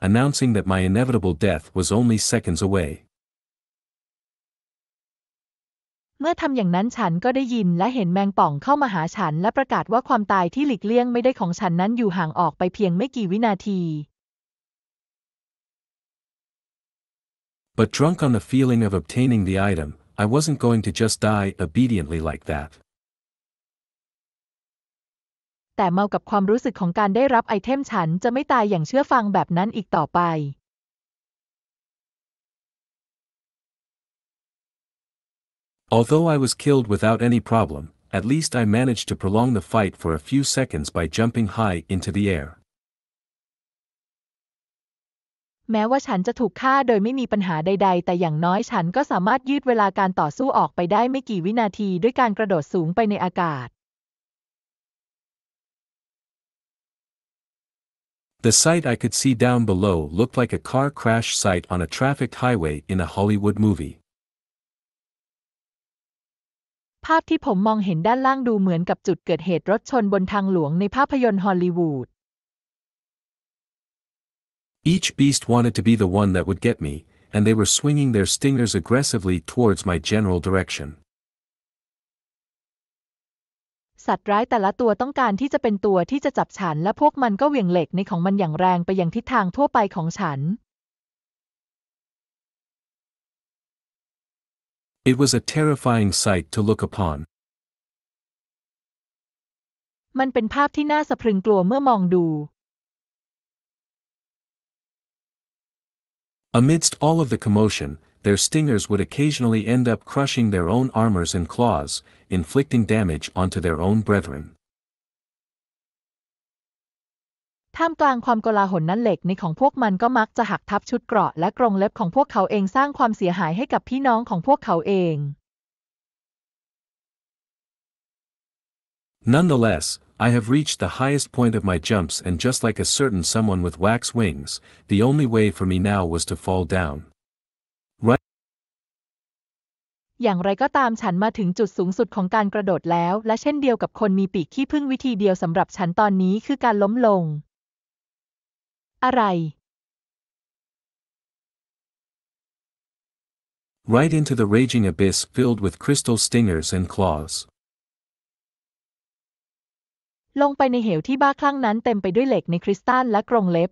Speaker 1: announcing that my inevitable death was only seconds away.
Speaker 2: เมื่อทำอย่างนั้นฉันก็ได้ยินและเห็นแมงป่องเข้ามาหาฉันและประกาศว่าความตายที่หลีกเลี่ยงไม่ได้ของฉันนั้นอยู่ห่างออกไปเพียงไม่กี่วินาที
Speaker 1: But drunk on the feeling of obtaining the item, I wasn't going to just die obediently like that.
Speaker 2: แต่เมากับความรู้สึกของการได้รับไอเทมฉันจะไม่ตายอย่างเชื่อฟังแบบนั้นอีกต่อไป
Speaker 1: Although I was killed without any problem, at least I managed to prolong the fight for a few seconds by jumping high into the air.
Speaker 2: แม้ว่าฉันจะถูกฆ่าโดยไม่มีปัญหาใดๆ แต่อย่างน้อยฉันก็สามารถยืดเวลาการต่อสู้ออกไปได้ไม่กี่วินาทีด้วยการกระโดดสูงไปในอากาศ
Speaker 1: The sight I could see down below looked like a car crash site on a trafficked highway in a Hollywood
Speaker 2: movie. ภาพที่ผมมองเห็นด้านล่างดูเหมือนกับจุดเกิดเหตุรถชนบนทางหลวงในภาพยนตร์ฮอลลีวูด
Speaker 1: Each beast wanted to be the one that would get me, and they were swinging their stingers aggressively towards my general direction.
Speaker 2: สัตว์ร้ายแต่ละตัวต้องการที่จะเป็นตัวที่จะจับฉันและพวกมันก็เหวี่ยงเหล็กในของมันอย่างแรงไปยังทิศทางทั่วไปของฉัน
Speaker 1: It was a terrifying sight to look upon.
Speaker 2: มันเป็นภาพที่น่าสะพรึงกลัวเมื่อมองดู
Speaker 1: Amidst all of the commotion, their stingers would occasionally end up crushing their own armors and claws, inflicting damage onto their own brethren.
Speaker 2: ท่ามกลางความโกลาหลนั้นเหล็กในของพวกมันก็มักจะหักทับชุดเกราะและกรงเล็บของพวกเขาเองสร้างความเสียหายให้กับพี่น้องของพวกเขาเอง
Speaker 1: Nonetheless, I have reached the highest point of my jumps and just like a certain someone with wax wings, the only way for me now was to fall down.
Speaker 2: อย่างไรก็ตามฉันมาถึงจุดสูงสุดของการกระโดดแล้ว และเช่นเดียวกับคนมีปีกที่พึ่งวิธีเดียวสำหรับฉันตอนนี้คือการล้มลง อะไร
Speaker 1: Right into the raging abyss filled with crystal stingers and claws.
Speaker 2: ลงไปในเหวที่บ้าคลั่งนั้นเต็มไปด้วยเหล็กในคริสตัลและกรงเล็บ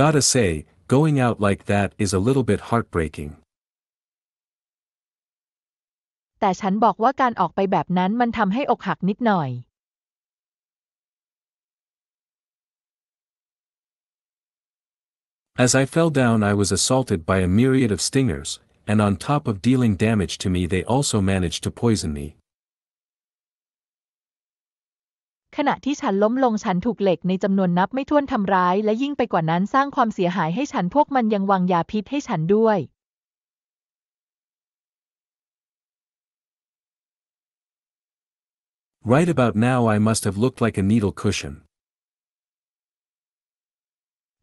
Speaker 1: Gotta say, going out like that is a little bit heartbreaking.
Speaker 2: แต่ฉันบอกว่าการออกไปแบบนั้นมันทำให้อกหักนิดหน่อย
Speaker 1: As I fell down I was assaulted by a myriad of stingers, and on top of dealing damage to me they also managed to poison me,
Speaker 2: ขณะที่ฉันล้มลงฉันถูกเหล็กในจำนวนนับไม่ถ้วนทำร้ายและยิ่งไปกว่านั้นสร้างความเสียหายให้ฉันพวกมันยังวางยาพิษให้ฉันด้วย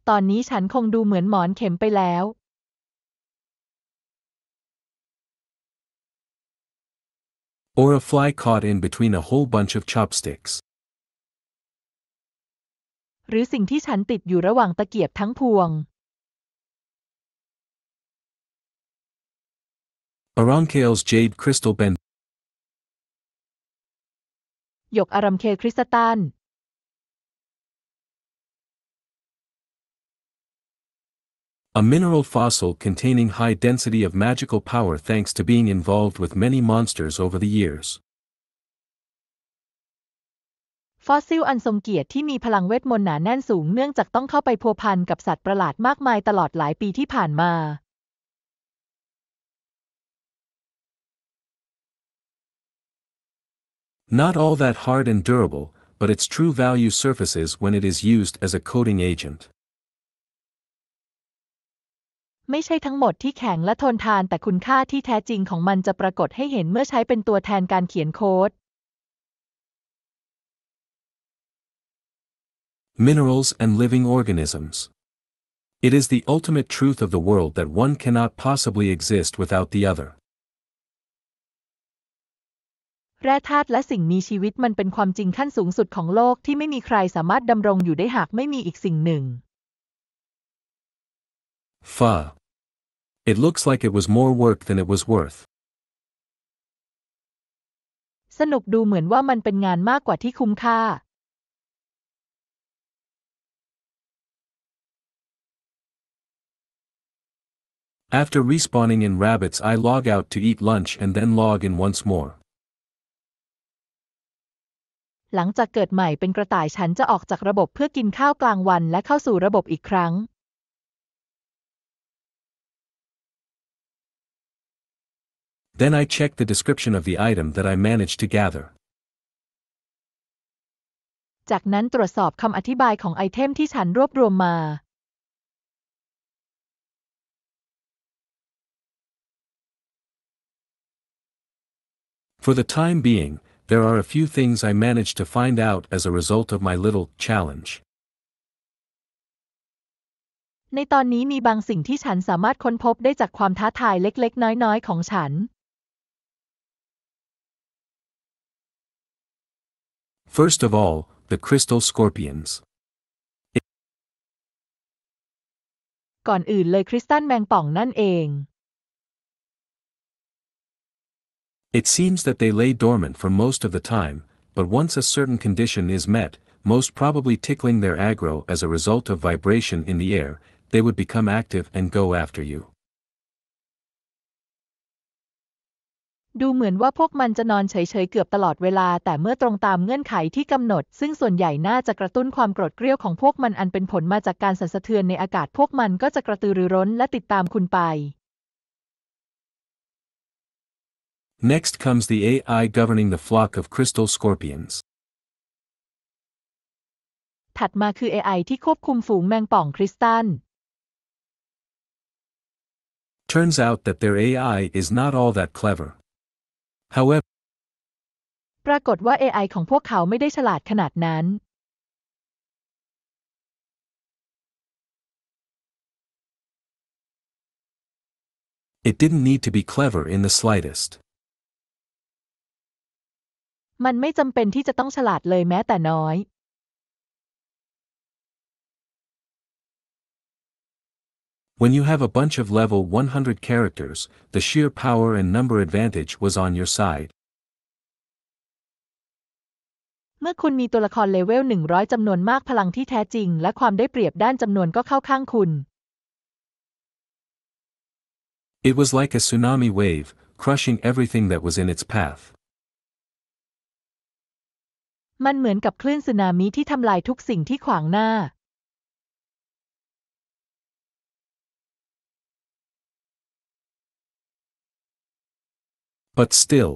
Speaker 2: ตอนนี้ฉันคงดูเหมือนหมอนเข็มไปแล้ว
Speaker 1: or a fly caught in between a whole bunch of chopsticks.
Speaker 2: หรือสิ่งที่ฉันติดอยู่ระหว่างตะเกียบทั้งพวง
Speaker 1: Aramkale's jade crystal bend
Speaker 2: หยกอารัมเคลคริสตัล
Speaker 1: A mineral fossil containing high density of magical power thanks to being involved with many monsters over the years.
Speaker 2: ฟอสซิลอันทรงเกียรติที่มีพลังเวทมนต์หนาแน่นสูงเนื่องจากต้องเข้าไปพัวพันกับสัตว์ประหลาดมากมายตลอดหลายปีที่ผ่านมา
Speaker 1: Not all that hard and durable, but its true value surfaces when it is used as a coating agent.
Speaker 2: ไม่ใช่ทั้งหมดที่แข็งและทนทานแต่คุณค่าที่แท้จริงของมันจะปรากฏให้เห็นเมื่อใช้เป็นตัวแทนการเขียนโค้ด
Speaker 1: minerals and living organisms. It is the ultimate truth of the world that one cannot possibly exist without the other.
Speaker 2: แร่ธาตุและสิ่งมีชีวิตมันเป็นความจริงขั้นสูงสุดของโลกที่ไม่มีใครสามารถดำรงอยู่ได้หากไม่มีอีกสิ่งหนึ่ง
Speaker 1: Fa. It looks like it was more work than it was worth.
Speaker 2: สนุกดูเหมือนว่ามันเป็นงานมากกว่าที่คุ้มค่า
Speaker 1: After respawning in rabbits I log out to eat lunch and then log in once more.
Speaker 2: หลังจากเกิดใหม่เป็นกระต่าย ฉันจะออกจากระบบเพื่อกินข้าวกลางวันและเข้าสู่ระบบอีกครั้ง
Speaker 1: Then I check the description of the item that I managed to gather.
Speaker 2: จากนั้นตรวจสอบคำอธิบายของไอเทมที่ฉันรวบรวมมา
Speaker 1: For the time being, there are a few things I managed to find out as a result of my little challenge.
Speaker 2: ในตอนนี้มีบางสิ่งที่ฉันสามารถค้นพบได้จากความท้าทายเล็กๆ
Speaker 1: First of all, the crystal scorpions.
Speaker 2: ก่อนอื่นเลยคริสตัลแมงป่องนั่นเอง
Speaker 1: It seems that they lay dormant for most of the time, but once a certain condition is met, most probably tickling their aggro as a result of vibration in the air, they would become active and go after you.
Speaker 2: ดูเหมือนว่าพวกมันจะนอนเฉยๆเกือบตลอดเวลา
Speaker 1: Next comes the AI governing the flock of crystal scorpions.
Speaker 2: ถัดมาคือ AI ที่ควบคุมฝูงแมงป่องคริสตัล
Speaker 1: Turns out that their AI is not all that clever. However,
Speaker 2: ปรากฏว่า AI ของพวกเขาไม่ได้ฉลาดขนาดนั้น
Speaker 1: It didn't need to be clever in the slightest.
Speaker 2: มันไม่จำเป็นที่จะต้องฉลาดเลยแม้แต่น้อย
Speaker 1: When you have a bunch of level 100 characters, the sheer power and number advantage was on your side.
Speaker 2: เมื่อคุณมีตัวละครเลเวล100จำนวนมากพลังที่แท้จริง และความได้เปรียบด้านจำนวนก็เข้าข้างคุณ
Speaker 1: It was like a tsunami wave, crushing everything that was in its path.
Speaker 2: มันเหมือนกับคลื่นสึนามิที่ทำลายทุกสิ่งที่ขวางหน้า
Speaker 1: แต่ still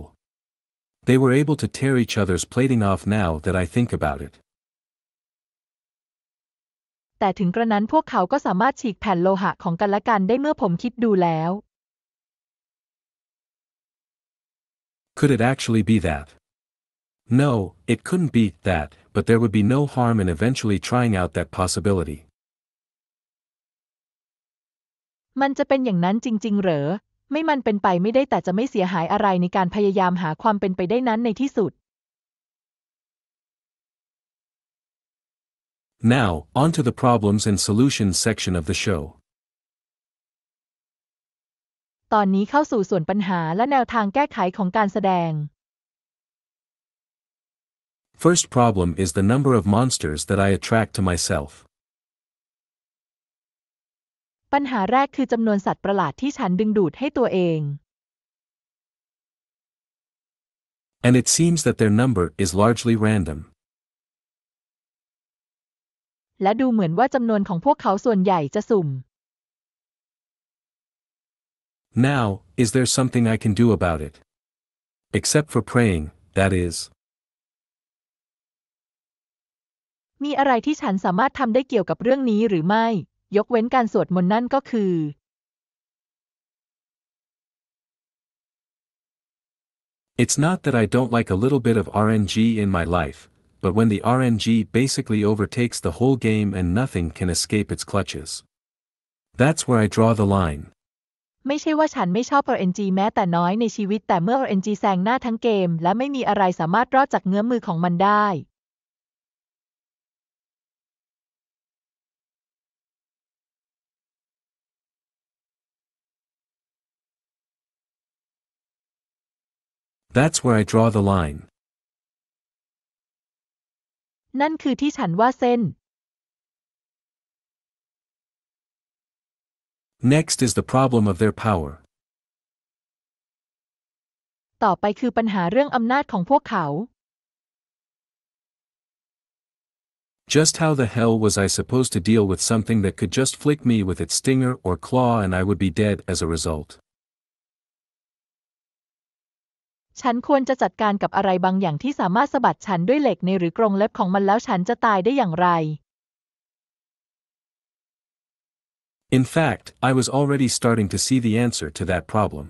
Speaker 1: they were able to tear each other's plating off now that I think about it
Speaker 2: แต่ถึงกระนั้นพวกเขาก็สามารถฉีกแผ่นโลหะของกันและกันได้เมื่อผมคิดดูแล้ว
Speaker 1: Could it actually be that? No, it couldn't be that, but there would be no harm in eventually trying out that possibility.
Speaker 2: มันจะเป็นอย่างนั้นจริง ๆเหรอ ไม่มันเป็นไปไม่ได้แต่จะไม่เสียหายอะไรในการพยายามหาความเป็นไปได้นั้นในที่สุด
Speaker 1: Now, on to the problems and solutions section of the show.
Speaker 2: ตอนนี้เข้าสู่ส่วนปัญหาและแนวทางแก้ไขของการแสดง
Speaker 1: First problem is the number of monsters that I attract to myself.
Speaker 2: ปัญหาแรกคือจำนวนสัตว์ประหลาดที่ฉันดึงดูดให้ตัวเอง
Speaker 1: And it seems that their number is largely random.
Speaker 2: และดูเหมือนว่าจำนวนของพวกเขาส่วนใหญ่จะสุ่ม
Speaker 1: Now, is there something I can do about it? Except for praying, that is.
Speaker 2: มีอะไรที่ฉันสามารถทำได้เกี่ยวกับเรื่องนี้หรือไม่ ยกเว้นการสวดมนต์นั่นก็คือ
Speaker 1: It's not that I don't like a little bit of RNG in my life, but when the RNG basically overtakes the whole game and nothing can escape its clutches. That's where I draw the line.
Speaker 2: ไม่ใช่ว่าฉันไม่ชอบ RNG แม้แต่น้อยในชีวิตแต่เมื่อ RNG แซงหน้าทั้งเกมและไม่มีอะไรสามารถรอดจากเงื้อมือของมันได้
Speaker 1: That's where I draw the line.
Speaker 2: นั่นคือที่ฉันว่าเส้น
Speaker 1: Next is the problem of their power.
Speaker 2: ต่อไปคือปัญหาเรื่องอำนาจของพวกเขา
Speaker 1: Just how the hell was I supposed to deal with something that could just flick me with its stinger or claw and I would be dead
Speaker 2: as a result? ฉันควรจะจัดการกับอะไรบางอย่างที่สามารถสะบัดฉันด้วยเหล็กในหรือกรงเล็บของมันแล้วฉันจะตายได้อย่างไร
Speaker 1: In fact, I was already starting to see the answer to that problem.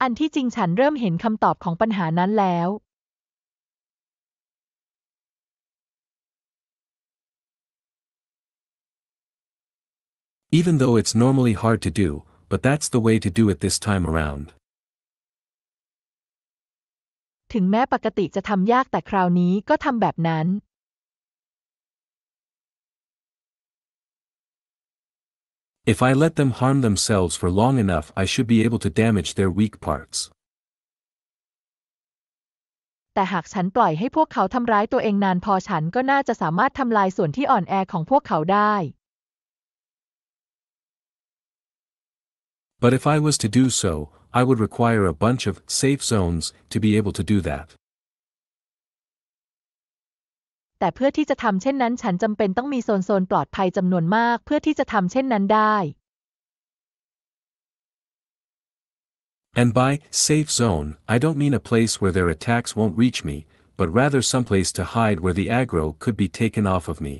Speaker 2: อันที่จริงฉันเริ่มเห็นคำตอบของปัญหานั้นแล้ว
Speaker 1: Even though it's normally hard to do, but that's the way to do it this time around.
Speaker 2: ถึงแม้ปกติจะทำยากแต่คราวนี้ก็ทำแบบนั้น
Speaker 1: If I let them harm themselves for long enough I should be able to damage their weak parts.
Speaker 2: แต่หากฉันปล่อยให้พวกเขาทำร้ายตัวเองนานพอฉันก็น่าจะสามารถทำลายส่วนที่อ่อนแอของพวกเขาได้
Speaker 1: But if I was to do so, I would require a bunch of safe zones to be able to do that.
Speaker 2: แต่เพื่อที่จะทำเช่นนั้นฉันจำเป็นต้องมีโซนโซนปลอดภัยจำนวนมากเพื่อที่จะทำเช่นนั้นได้
Speaker 1: And by safe zone, I don't mean a place where their attacks won't reach me, but rather someplace to hide where the aggro could be taken off of me.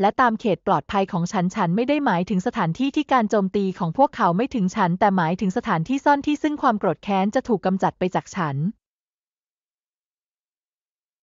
Speaker 2: และตามเขตปลอดภัยของฉันฉันไม่ได้หมายถึงสถานที่ที่การโจมตีของพวกเขาไม่ถึงฉัน แต่หมายถึงสถานที่ซ่อนที่ซึ่งความโกรธแค้นจะถูกกำจัดไปจากฉัน